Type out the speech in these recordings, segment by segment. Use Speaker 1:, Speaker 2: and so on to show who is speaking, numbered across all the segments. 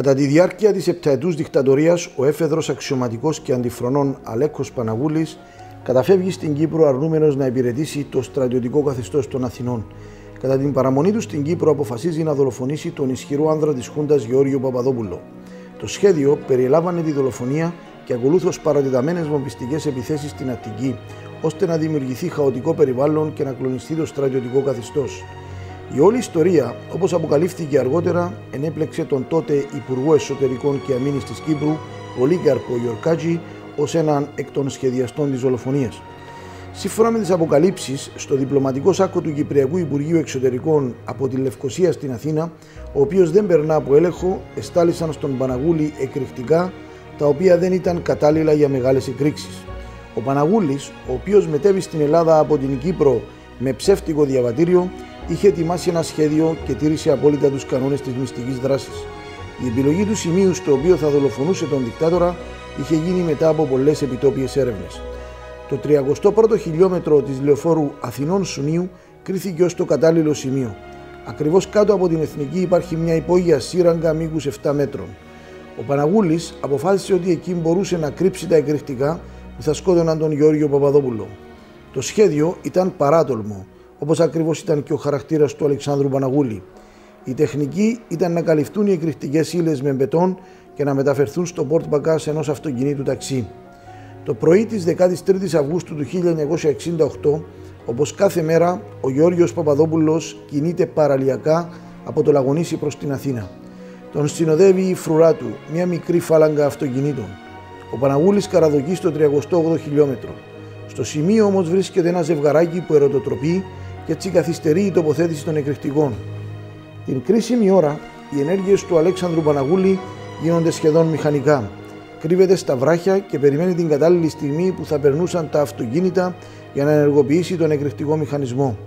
Speaker 1: Κατά τη διάρκεια της επταετούς δικτατορίας, ο έφεδρος αξιωματικός και αντιφρονών Αλέκος Παναγούλης καταφεύγει στην Κύπρο αρνούμενος να υπηρετήσει το στρατιωτικό καθεστώς των Αθηνών. Κατά την παραμονή του στην Κύπρο αποφασίζει να δολοφονήσει τον ισχυρό άνδρα της Χούντας Γεώργιο Παπαδόπουλο. Το σχέδιο περιλάμβανε τη δολοφονία και ακολούθως παρατεταμένε βομβιστικές επιθέσεις στην Αττική, ώστε να δημιουργηθεί χαοτικό περιβάλλον και να κλονιστεί το στρατιωτικό καθεστώς. Η όλη ιστορία, όπως αποκαλύφθηκε αργότερα, ενέπλεξε τον τότε Υπουργό Εσωτερικών και Αμήνης της Κύπρου, Λίγκαρπο Γιορκάτζη, ως έναν εκ των σχεδιαστών της δολοφονίας. Σύμφωνα με τις αποκαλύψεις, στο διπλωματικό σάκο του Κυπριακού Υπουργείου Εξωτερικών από τη Λευκοσία στην Αθήνα, ο οποίος δεν περνά από έλεγχο, εστάλησαν στον Παναγούλη εκρηκτικά, τα οποία δεν ήταν κατάλληλα για μεγάλες εκρήξεις. Ο Παναγούλης, ο οποίος μετέβη στην Ελλάδα από την Κύπρο με ψεύτικο διαβατήριο, είχε ετοιμάσει ένα σχέδιο και τήρησε απόλυτα τους κανόνες της μυστικής δράσης. Η επιλογή του σημείου στο οποίο θα δολοφονούσε τον δικτάτορα είχε γίνει μετά από πολλές επιτόπιες έρευνες. Το 31ο χιλιόμετρο της λεωφόρου Αθηνών Σουνίου κρίθηκε ως το κατάλληλο σημείο. Ακριβώς κάτω από την εθνική υπάρχει μια υπόγεια σύραγγα μήκους 7 μέτρων. Ο Παναγούλης αποφάσισε ότι εκεί μπορούσε να κρύψει τα εκρηκτικά που θα σκότωναν τον Γιώργο Παπαδόπουλο. Το σχέδιο ήταν παράτολμο Όπως ακριβώς ήταν και ο χαρακτήρας του Αλεξάνδρου Παναγούλη. Η τεχνική ήταν να καλυφθούν οι εκρηκτικές ύλες με μπετόν και να μεταφερθούν στο πόρτ μπακά ενός αυτοκινήτου ταξί. Το πρωί της 13 η Αυγούστου του 1968, όπως κάθε μέρα, ο Γιώργιο Παπαδόπουλος κινείται παραλιακά από το Λαγονίσι προς την Αθήνα. Τον συνοδεύει η φρουρά του, μια μικρή φάλαγγα αυτοκινήτων. Ο Παναγούλης καραδοκεί στο 38 χιλιόμετρο. Στο σημείο όμως βρίσκεται ένα ζευγαράκι που ερωτοτροπεί και έτσι καθυστερεί η τοποθέτηση των εκρηκτικών. Την κρίσιμη ώρα, οι ενέργειες του Αλέξανδρου Παναγούλη γίνονται σχεδόν μηχανικά. Κρύβεται στα βράχια και περιμένει την κατάλληλη στιγμή που θα περνούσαν τα αυτοκίνητα για να ενεργοποιήσει τον εκρηκτικό μηχανισμό.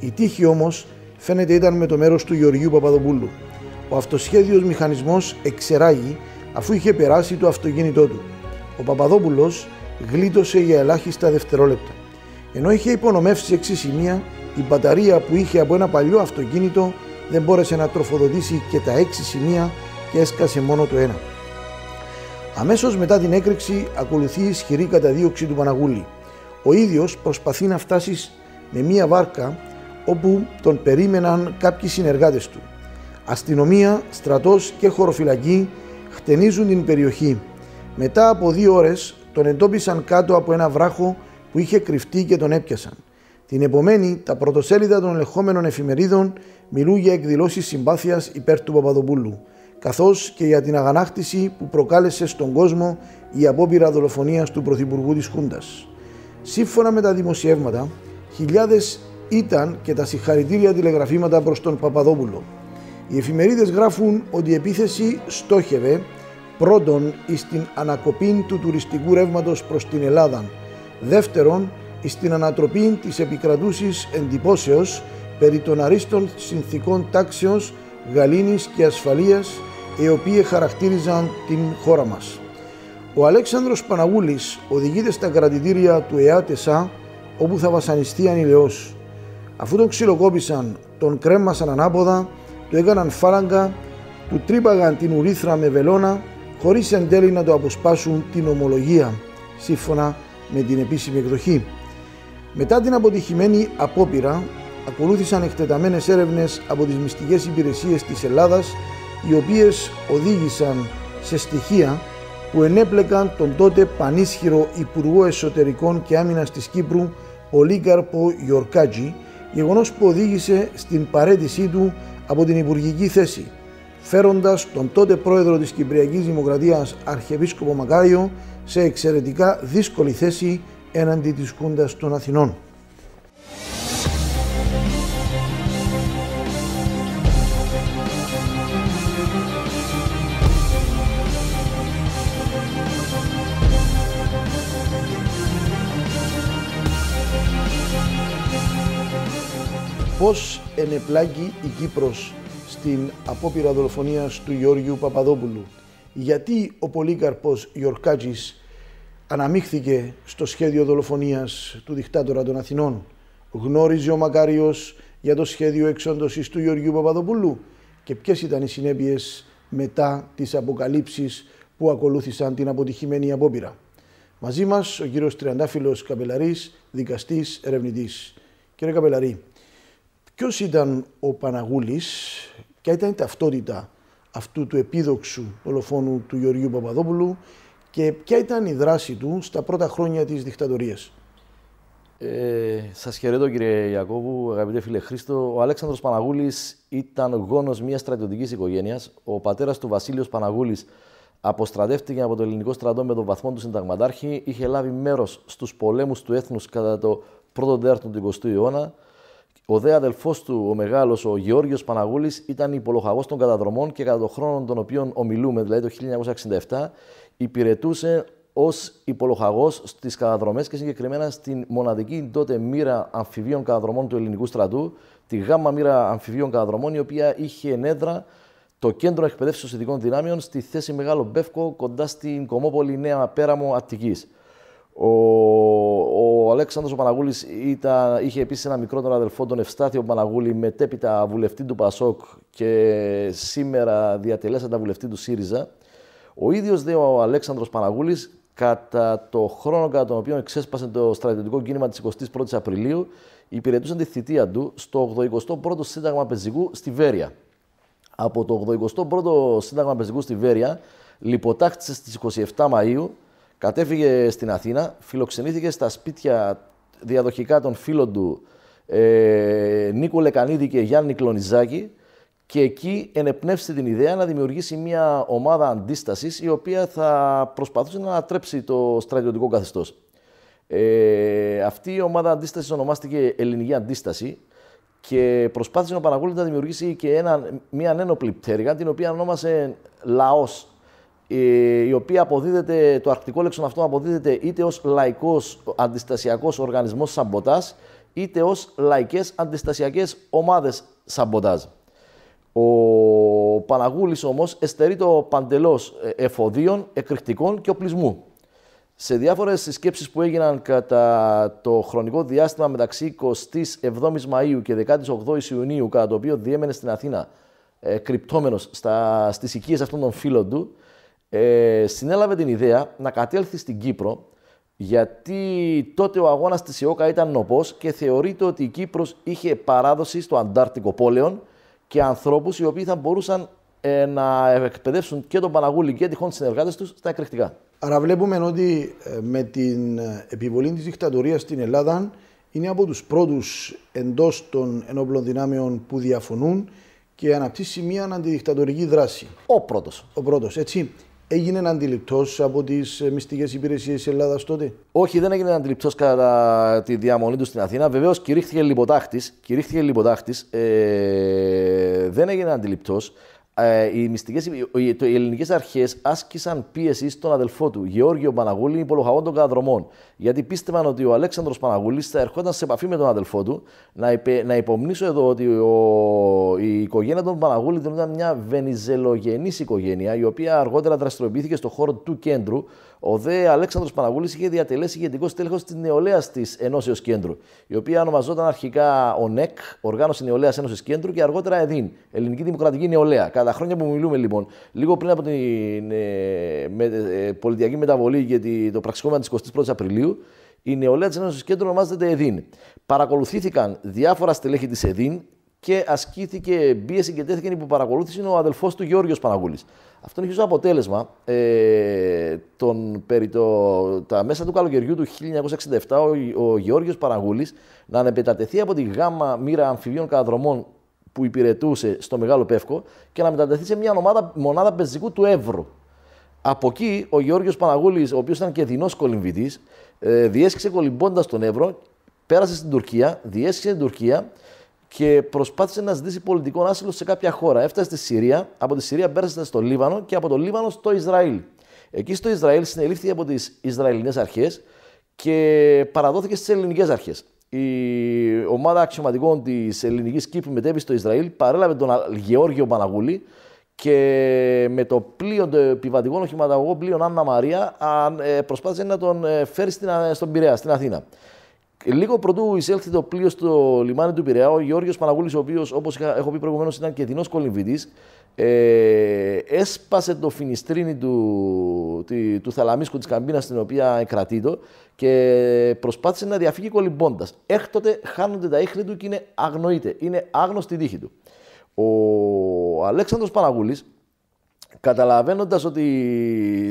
Speaker 1: Η τύχη όμως φαίνεται ήταν με το μέρος του Γεωργίου Παπαδοπούλου. Ο αυτοσχέδιος μηχανισμός εξεράγει αφού είχε περάσει το αυτοκίνητό του. Ο Παπαδόπουλος γλίτωσε για ελάχιστα δευτερόλεπτα. Ενώ είχε υπονομεύσει 6 σημεία, η μπαταρία που είχε από ένα παλιό αυτοκίνητο δεν μπόρεσε να τροφοδοτήσει και τα έξι σημεία και έσκασε μόνο το ένα. Αμέσως μετά την έκρηξη ακολουθεί η ισχυρή καταδίωξη του Παναγούλη. Ο ίδιος προσπαθεί να φτάσει με μία βάρκα όπου τον περίμεναν κάποιοι συνεργάτες του. Αστυνομία, στρατός και χωροφυλακή χτενίζουν την περιοχή. Μετά από δύο ώρες τον εντόπισαν κάτω από ένα βράχο που είχε κρυφτεί και τον έπιασαν. Την επομένη, τα πρωτοσέλιδα των ελεγχόμενων εφημερίδων μιλούν για εκδηλώσεις συμπάθειας υπέρ του Παπαδοπούλου, καθώς και για την αγανάκτηση που προκάλεσε στον κόσμο η απόπειρα δολοφονίας του Πρωθυπουργού της Χούντας. Σύμφωνα με τα δημοσιεύματα, χιλιάδες ήταν και τα συγχαρητήρια τηλεγραφήματα προς τον Παπαδόπουλο. Οι εφημερίδες γράφουν ότι η επίθεση στόχευε πρώτον στην ανακοπή του τουριστικού ρεύματος προς την Ελλάδα, δεύτερον στην ανατροπή της επικρατούσης εντυπώσεως περί των αρίστων συνθήκων τάξεως, γαλήνης και ασφαλείας, οι οποίοι χαρακτήριζαν την χώρα μας. Ο Αλέξανδρος Παναγούλης οδηγείται στα κρατητήρια του ΕΑΤΕΣΑ, όπου θα βασανιστεί ανηλαιός. Αφού τον ξυλοκόπησαν, τον κρέμασαν ανάποδα, του έκαναν φάλαγγα, του τρύπαγαν την ουρίθρα με βελόνα, χωρίς εν τέλει να το αποσπάσουν την ομολογία, σύμφωνα με την επίσημη εκδοχή. Μετά την αποτυχημένη απόπειρα, ακολούθησαν εκτεταμένες έρευνες από τις μυστικές υπηρεσίες της Ελλάδας, οι οποίες οδήγησαν σε στοιχεία που ενέπλεκαν τον τότε πανίσχυρο Υπουργό Εσωτερικών και Άμυνας της Κύπρου, Ολίκαρπο Γιορκάτζη, γεγονός που οδήγησε στην παρέτησή του από την Υπουργική θέση, φέροντας τον τότε πρόεδρο της Κυπριακής Δημοκρατίας Αρχιεπίσκοπο Μακάριο σε εξαιρετικά δύσκολη θέση έναντι της κούντας των Αθηνών. Πώς ενεπλάγει η Κύπρος στην απόπειρα δολοφονίας του Γιώργιου Παπαδόπουλου. Γιατί ο Πολύκαρπος Γιορκάτζης αναμίχθηκε στο σχέδιο δολοφονίας του δικτάτορα των Αθηνών. Γνώριζε ο Μακάριος για το σχέδιο εξόντωσης του Γεωργίου Παπαδοπούλου και ποιες ήταν οι συνέπειες μετά τις αποκαλύψεις που ακολούθησαν την αποτυχημένη απόπειρα. Μαζί μας ο κύριος Τριαντάφυλλος Καπελαρής, δικαστής, ερευνητής. Κύριε Καπελαρή, ποιος ήταν ο Παναγούλης, και ήταν η ταυτότητα αυτού του επίδοξου δολοφόνου του Γεωργίου Παπαδόπουλου και ποια ήταν η δράση του στα πρώτα χρόνια της δικτατορίας.
Speaker 2: Ε, σας χαιρετώ κύριε Ιακώβου, αγαπητέ φίλε Χρήστο. Ο Αλέξανδρος Παναγούλης ήταν γόνος μιας στρατιωτικής οικογένειας. Ο πατέρας του Βασίλειος Παναγούλης αποστρατεύτηκε από το ελληνικό στρατό με τον βαθμό του συνταγματάρχη. Είχε λάβει μέρος στους πολέμους του έθνους κατά το πρώτο τέταρτο του 20ου αιώνα. Ο δε αδελφός του, ο μεγάλος, ο Γεώργιος Παναγούλης, ήταν υπολογαγό των καταδρομών και κατά τον χρόνο τον οποίο ομιλούμε, δηλαδή το 1967, υπηρετούσε ως υπολογαγός στις καταδρομές και συγκεκριμένα στην μοναδική τότε μοίρα αμφιβίων καταδρομών του ελληνικού στρατού, τη γάμα μοίρα αμφιβίων καταδρομών, η οποία είχε ενέδρα το κέντρο εκπαιδεύσεως ειδικών δυνάμεων στη θέση Μεγάλο Μπεύκο, κοντά στην κομμόπολη Νέα Πέραμο Αττικής. Ο, ο Αλέξανδρος ο Παναγούλης είχε επίσης ένα μικρότερο αδελφό, τον Ευστάθιο Παναγούλη, μετέπειτα βουλευτή του Πασόκ και σήμερα διατελέσαντα βουλευτή του ΣΥΡΙΖΑ. Ο ίδιος δε ο Αλέξανδρος Παναγούλη κατά το χρόνο κατά τον οποίο εξέσπασε το στρατιωτικό κίνημα της 21η Απριλίου, υπηρετούσε τη θητεία του στο 81ο Σύνταγμα Πεζικού στη Βέρεια. Από το 81ο Σύνταγμα Πεζικού στη Βέρεια, λιποτάχτησες στις 27 Μαου, κατέφυγε στην Αθήνα, φιλοξενήθηκε στα σπίτια διαδοχικά των φίλων του ε, Νίκο Λεκανίδη και Γιάννη Κλονιζάκη, και εκεί ενεπνεύσει την ιδέα να δημιουργήσει μια ομάδα αντίστασης η οποία θα προσπαθούσε να ανατρέψει το στρατιωτικό καθεστώς. Ε, αυτή η ομάδα αντίστασης ονομάστηκε Ελληνική Αντίσταση και προσπάθησε ο Παναγούλη να δημιουργήσει και ένα, μια ανένοπλη πτέρυγα την οποία ονόμασε Λαός. Ε, η οποία αποδίδεται, το αρκτικό λέξον αυτό αποδίδεται είτε ως λαϊκός αντιστασιακός οργανισμός σαμποτάζ, είτε ως λαϊκές αντιστασιακές ομάδες σαμποτάζ. Ο Παναγούλης όμως εστερεί το παντελώς ε, εφοδίων, εκρηκτικών και οπλισμού. Σε διάφορες συσκέψεις που έγιναν κατά το χρονικό διάστημα μεταξύ 27ης Μαΐου και 18ης Ιουνίου, κατά το οποίο διέμενε στην Αθήνα, ε, κρυπτόμενος στα, στις οικίες αυτών των φίλων του, ε, συνέλαβε την ιδέα να κατέλθει στην Κύπρο, γιατί τότε ο αγώνας της ΙΟΚΑ ήταν νοπός και θεωρείται ότι η Κύπρος είχε παράδοση στο Αντάρτικο πόλεον, και ανθρώπους οι οποίοι θα μπορούσαν ε, να εκπαιδεύσουν και τον Παναγούλη και τυχόν συνεργάτες τους στα εκρηκτικά.
Speaker 1: Άρα βλέπουμε ότι ε, με την ε, επιβολή της δικτατορίας στην Ελλάδα είναι από τους πρώτους εντός των ενόπλων δυνάμεων που διαφωνούν και αναπτύσσει μια αντιδικτατορική δράση. Ο πρώτος. Ο πρώτος, έτσι έγινε αντιληπτός από τις ε, μυστικές υπηρεσίες της Ελλάδας τότε.
Speaker 2: Όχι, δεν έγινε αντιληπτός κατά τη διαμονή του στην Αθήνα. Βεβαίως κηρύχθηκε λιποτάχτη. Κηρύχθηκε Ε, δεν έγινε αντιληπτός. Ε, οι, μυστικές, οι, ελληνικές αρχές άσκησαν πίεση στον αδελφό του, Γεώργιο Παναγούλη, υπολογαγών των καταδρομών. Γιατί πίστευαν ότι ο Αλέξανδρος Παναγούλης θα ερχόταν σε επαφή με τον αδελφό του. Να, να υπομνήσω εδώ ότι ο, η οικογένεια των Παναγούλη ήταν μια βενιζελογενής οικογένεια, η οποία αργότερα δραστηριοποιήθηκε στον χώρο του κέντρου, ο δε Αλέξανδρος Παναγούλης είχε διατελέσει γενικό στέλεχος της νεολαίας της Ενώσεως Κέντρου, η οποία ονομαζόταν αρχικά ΟΝΕΚ, Οργάνωση Νεολαίας Ένωσης Κέντρου και αργότερα ΕΔΗΝ, Ελληνική Δημοκρατική Νεολαία. Κατά χρόνια που μιλούμε λοιπόν, λίγο πριν από την ε, ε πολιτιακή μεταβολή και τη, το πραξικόπημα της 21η Απριλίου, η νεολαία της Ένωση Κέντρου ονομάζεται ΕΔΗΝ. Παρακολουθήθηκαν διάφορα στελέχη της ΕΔΗΝ και ασκήθηκε πίεση και τέθηκε υπό παρακολούθηση ο αδελφός του Γιώργος Παναγούλης. Αυτό είχε ω αποτέλεσμα ε, τον, περί το, τα μέσα του καλοκαιριού του 1967 ο, ο Γεώργιος Παραγούλης να ανεπετατεθεί από τη γάμα μοίρα αμφιβίων καταδρομών που υπηρετούσε στο Μεγάλο Πεύκο και να μετατεθεί σε μια ομάδα, μονάδα πεζικού του Εύρου. Από εκεί ο Γεώργιος Παναγούλη, ο οποίος ήταν και δεινός κολυμβητής, ε, διέσχισε κολυμπώντας τον Εύρο, πέρασε στην Τουρκία, διέσχισε την Τουρκία και προσπάθησε να ζητήσει πολιτικό άσυλο σε κάποια χώρα. Έφτασε στη Συρία, από τη Συρία πέρασε στο Λίβανο και από το Λίβανο στο Ισραήλ. Εκεί στο Ισραήλ συνελήφθη από τις Ισραηλινές αρχές και παραδόθηκε στις ελληνικές αρχές. Η ομάδα αξιωματικών της ελληνικής Κύπρου μετέβη στο Ισραήλ, παρέλαβε τον Γεώργιο Παναγούλη και με το πλοίο, το επιβατικό οχηματαγωγό πλοίον Άννα Μαρία, ε, προσπάθησε να τον ε, φέρει ε, στον Πειραιά, στην Αθήνα. Λίγο πρωτού εισέλθει το πλοίο στο λιμάνι του Πειραιά, ο Γιώργο Παναγούλης, ο οποίος, όπως έχω πει προηγουμένως, ήταν και δεινό κολυμβητής, ε, έσπασε το φινιστρίνι του, του, θαλαμίσκου της καμπίνας στην οποία κρατεί το και προσπάθησε να διαφύγει κολυμπώντας. Έκτοτε χάνονται τα ίχνη του και είναι αγνοείται. Είναι άγνωστη τύχη του. Ο Αλέξανδρος Παναγούλης, καταλαβαίνοντας ότι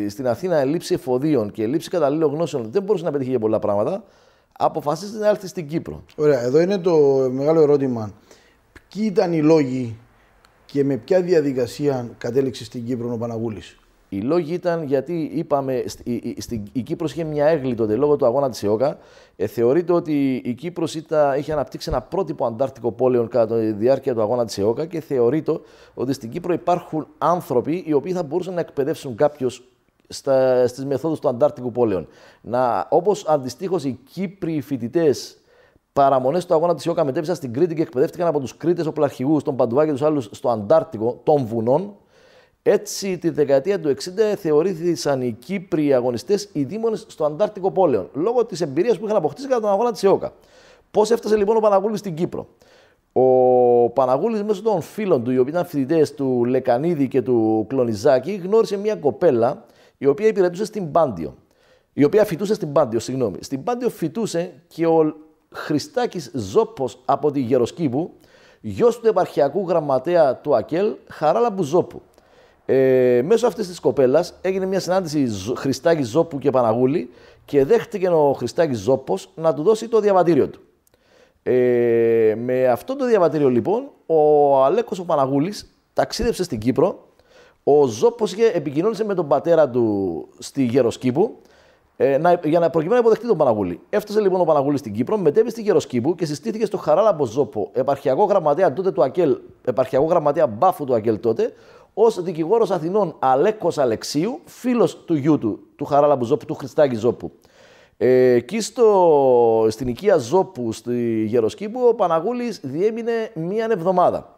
Speaker 2: στην Αθήνα λήψη εφοδίων και λήψη καταλήλων γνώσεων δεν μπορούσε να πετύχει για πολλά πράγματα, αποφασίζει να έρθει στην Κύπρο.
Speaker 1: Ωραία, εδώ είναι το μεγάλο ερώτημα. Ποιοι ήταν οι λόγοι και με ποια διαδικασία κατέληξε στην Κύπρο ο Παναγούλης.
Speaker 2: Οι λόγοι ήταν γιατί είπαμε, η, Κύπρο Κύπρος είχε μια έγκλη τότε λόγω του αγώνα της ΕΟΚΑ. Ε, θεωρείται ότι η Κύπρος ήταν, είχε αναπτύξει ένα πρότυπο αντάρτικο πόλεων κατά τη διάρκεια του αγώνα της ΕΟΚΑ και θεωρείται ότι στην Κύπρο υπάρχουν άνθρωποι οι οποίοι θα μπορούσαν να εκπαιδεύσουν κάποιος Στις μεθόδους του Αντάρτικου πόλεων. Να, όπως αντιστοίχως οι Κύπροι φοιτητές παραμονές του αγώνα της ΙΟΚΑ μετέβησαν στην Κρήτη και εκπαιδεύτηκαν από τους Κρήτες οπλαρχηγούς, τον Παντουά και τους άλλους στο Αντάρτικο των βουνών. Έτσι, τη δεκαετία του 60 θεωρήθησαν οι Κύπροι αγωνιστές οι δίμονε στο Αντάρτικο πόλεων, λόγω της εμπειρίας που είχαν αποκτήσει κατά τον αγώνα της ΙΟΚΑ. Πώς έφτασε λοιπόν ο Παναγούλης στην Κύπρο. Ο Παναγούλης μέσω των φίλων του, οι οποίοι ήταν φοιτητές του Λεκανίδη και του Κλονιζάκη, γνώρισε μια κοπέλα η οποία υπηρετούσε στην Πάντιο. Η οποία φοιτούσε στην Πάντιο, συγγνώμη. Στην Πάντιο φοιτούσε και ο Χριστάκης Ζόπο από τη Γεροσκήπου, γιος του επαρχιακού γραμματέα του ΑΚΕΛ, Χαράλαμπου Ζόπου. Ε, μέσω αυτής της κοπέλας έγινε μια συνάντηση Χριστάκη Ζόπου και Παναγούλη και δέχτηκε ο Χριστάκης Ζόπο να του δώσει το διαβατήριο του. Ε, με αυτό το διαβατήριο λοιπόν, ο Αλέκος ο Παναγούλης ταξίδεψε στην Κύπρο ο Ζόπος είχε, επικοινώνησε με τον πατέρα του στη Γεροσκήπου ε, για να προκειμένου να υποδεχτεί τον Παναγούλη. Έφτασε λοιπόν ο Παναγούλης στην Κύπρο, μετέβη στη Γεροσκήπου και συστήθηκε στο Χαράλαμπο ζώπο, επαρχιακό γραμματέα τότε του ΑΚΕΛ, επαρχιακό γραμματέα μπάφου του ΑΚΕΛ τότε, ως δικηγόρος Αθηνών Αλέκος Αλεξίου, φίλος του γιού του, του Χαράλαμπου Ζώπου, του Χριστάκη Ζόπου. Ε, εκεί στο, στην οικία ζώπου στη Γεροσκήπου, ο Παναγούλης διέμεινε μία εβδομάδα.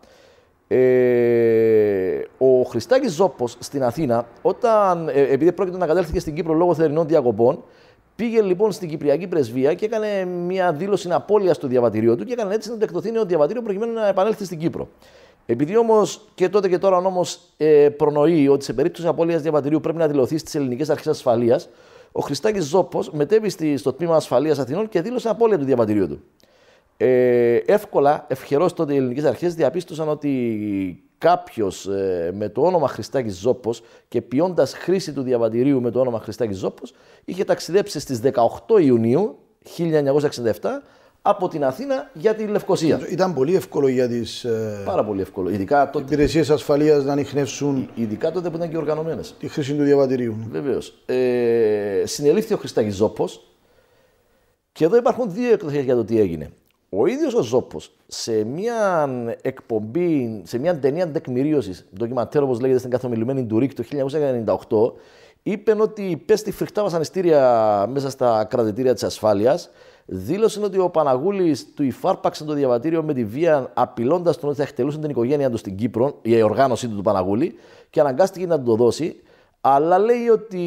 Speaker 2: Ε, ο Χριστάκης Ζόπος στην Αθήνα, όταν, ε, επειδή πρόκειται να κατέλθει στην Κύπρο λόγω θερινών διακοπών, πήγε λοιπόν στην Κυπριακή Πρεσβεία και έκανε μια δήλωση απώλειας στο διαβατήριό του και έκανε έτσι να του νέο διαβατήριο προκειμένου να επανέλθει στην Κύπρο. Επειδή όμως και τότε και τώρα ο νόμος ε, προνοεί ότι σε περίπτωση απώλειας διαβατηρίου πρέπει να δηλωθεί στις ελληνικές αρχές ασφαλείας, ο Χριστάκης Ζόπο μετέβη στο τμήμα ασφαλείας Αθηνών και δήλωσε απώλεια του διαβατηρίου του. Ε, εύκολα, ευχερός τότε οι ελληνικές αρχές διαπίστωσαν ότι κάποιος ε, με το όνομα Χριστάκης Ζόπο και ποιώντας χρήση του διαβατηρίου με το όνομα Χριστάκης Ζόπο είχε ταξιδέψει στις 18 Ιουνίου 1967 από την Αθήνα για τη Λευκοσία.
Speaker 1: Ήταν πολύ εύκολο για τις. Ε,
Speaker 2: Πάρα πολύ εύκολο. Ειδικά τότε. Υπηρεσίες ασφαλείας να ανοιχνεύσουν. Ειδικά τότε που ήταν και οργανωμένες. Τη χρήση του διαβατηρίου. Βεβαίως. Ε, συνελήφθη ο Χριστάκης Ζόπο. Και εδώ υπάρχουν δύο εκδοχές για το τι έγινε ο ίδιος ο Ζόπο σε μια εκπομπή, σε μια ταινία τεκμηρίωση, ντοκιμαντέρ όπως λέγεται στην καθομιλουμένη του Ρίκ το 1998, είπε ότι πέστη φρικτά βασανιστήρια μέσα στα κρατητήρια της ασφάλειας. δήλωσε ότι ο παναγούλης του υφάρπαξε το διαβατήριο με τη βία απειλώντας τον ότι θα εκτελούσε την οικογένειά του στην Κύπρο, η οργάνωσή του του Παναγούλη, και αναγκάστηκε να του το δώσει αλλά λέει ότι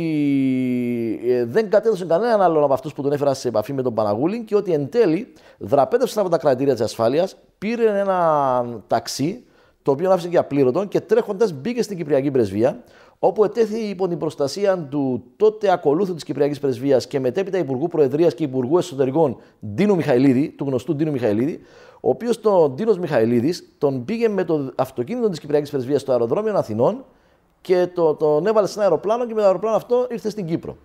Speaker 2: ε, δεν κατέδωσε κανέναν άλλον από αυτούς που τον έφεραν σε επαφή με τον Παναγούλη και ότι εν τέλει δραπέτευσαν από τα κρατήρια της ασφάλειας, πήρε ένα ταξί το οποίο άφησε και πλήρωτον και τρέχοντας μπήκε στην Κυπριακή Πρεσβεία, όπου ετέθη υπό την προστασία του τότε ακολούθου της Κυπριακής Πρεσβείας και μετέπειτα Υπουργού Προεδρίας και Υπουργού Εσωτερικών Ντίνου Μιχαηλίδη, του γνωστού Ντίνου Μιχαηλίδη, ο οποίος τον Ντίνος Μιχαηλίδης τον πήγε με το αυτοκίνητο της Κυπριακής Πρεσβείας στο αεροδρόμιο Αθηνών και το, τον έβαλε σε ένα αεροπλάνο και με το αεροπλάνο αυτό ήρθε στην Κύπρο.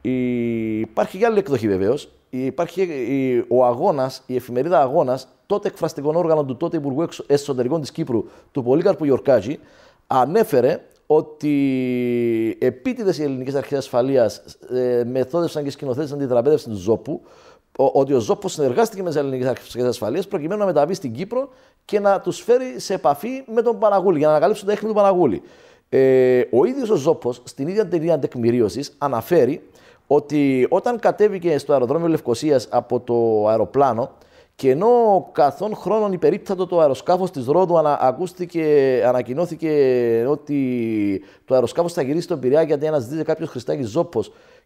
Speaker 2: Η... Υπάρχει και άλλη εκδοχή βεβαίως. Υπάρχει η... ο αγώνας, η εφημερίδα Αγώνας, τότε εκφραστικό όργανο του τότε Υπουργού Εσωτερικών της Κύπρου, του Πολύκαρπου Γιορκάζη, ανέφερε ότι επίτηδες οι ελληνικές αρχές ασφαλείας ε, μεθόδευσαν και σκηνοθέτησαν την τραπέζευση του Ζόπου, ο, ότι ο ζώπος συνεργάστηκε με τις ελληνικές αρχές ασφαλεία προκειμένου να μεταβεί στην Κύπρο και να τους φέρει σε επαφή με τον Παναγούλη, για να ανακαλύψουν το έχνη του Παναγούλη. Ε, ο ίδιος ο Ζώπος στην ίδια ταινία τεκμηρίωση αναφέρει ότι όταν κατέβηκε στο αεροδρόμιο Λευκοσίας από το αεροπλάνο, και ενώ καθόν χρόνων υπερίπτατο το αεροσκάφος της Ρόδου ανα, ακούστηκε, ανακοινώθηκε ότι το αεροσκάφος θα γυρίσει στον Πειραιά γιατί αναζητείται κάποιος Χριστάκη Ζόπο.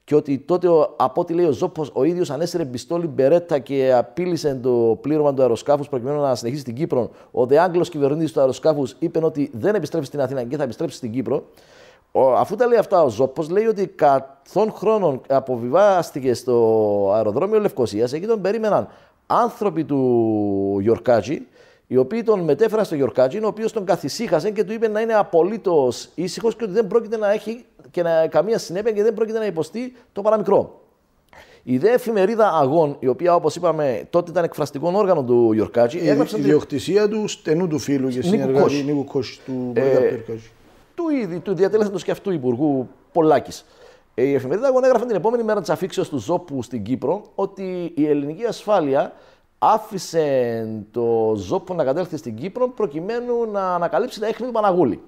Speaker 2: Και ότι τότε, από ό,τι λέει ο Ζόπο, ο ίδιος ανέσαιρε πιστόλι μπερέτα και απείλησε το πλήρωμα του αεροσκάφους προκειμένου να συνεχίσει στην Κύπρο. Ο δε Άγγλος κυβερνήτης του αεροσκάφους είπε ότι δεν επιστρέψει στην Αθήνα και θα επιστρέψει στην Κύπρο. Ο, αφού τα λέει αυτά, ο Ζόπος λέει ότι καθόν χρόνων αποβιβάστηκε στο αεροδρόμιο Λευκοσίας. Εκεί τον περίμεναν άνθρωποι του Γιορκάτζη, οι οποίοι τον μετέφεραν στο Γιορκάτζη, ο οποίος τον καθησύχασε και του είπε να είναι απολύτως ήσυχος και ότι δεν πρόκειται να έχει και να, καμία συνέπεια και δεν πρόκειται να υποστεί το παραμικρό. Η δε εφημερίδα Αγών, η οποία όπως είπαμε τότε ήταν εκφραστικό όργανο του Γιορκάτζη. Η ιδιοκτησία του στενού του φίλου και συνεργάτη Νίκου Κόσ του ε, Του, του διατέλεσε το σκεφτού Υπουργού Πολάκης. Ε, η εφημερίδα Αγώνα έγραφε την επόμενη μέρα της αφήξεως του Ζόπου στην Κύπρο ότι η ελληνική ασφάλεια άφησε το Ζόπου να κατέλθει στην Κύπρο προκειμένου να ανακαλύψει τα έχνη του Παναγούλη.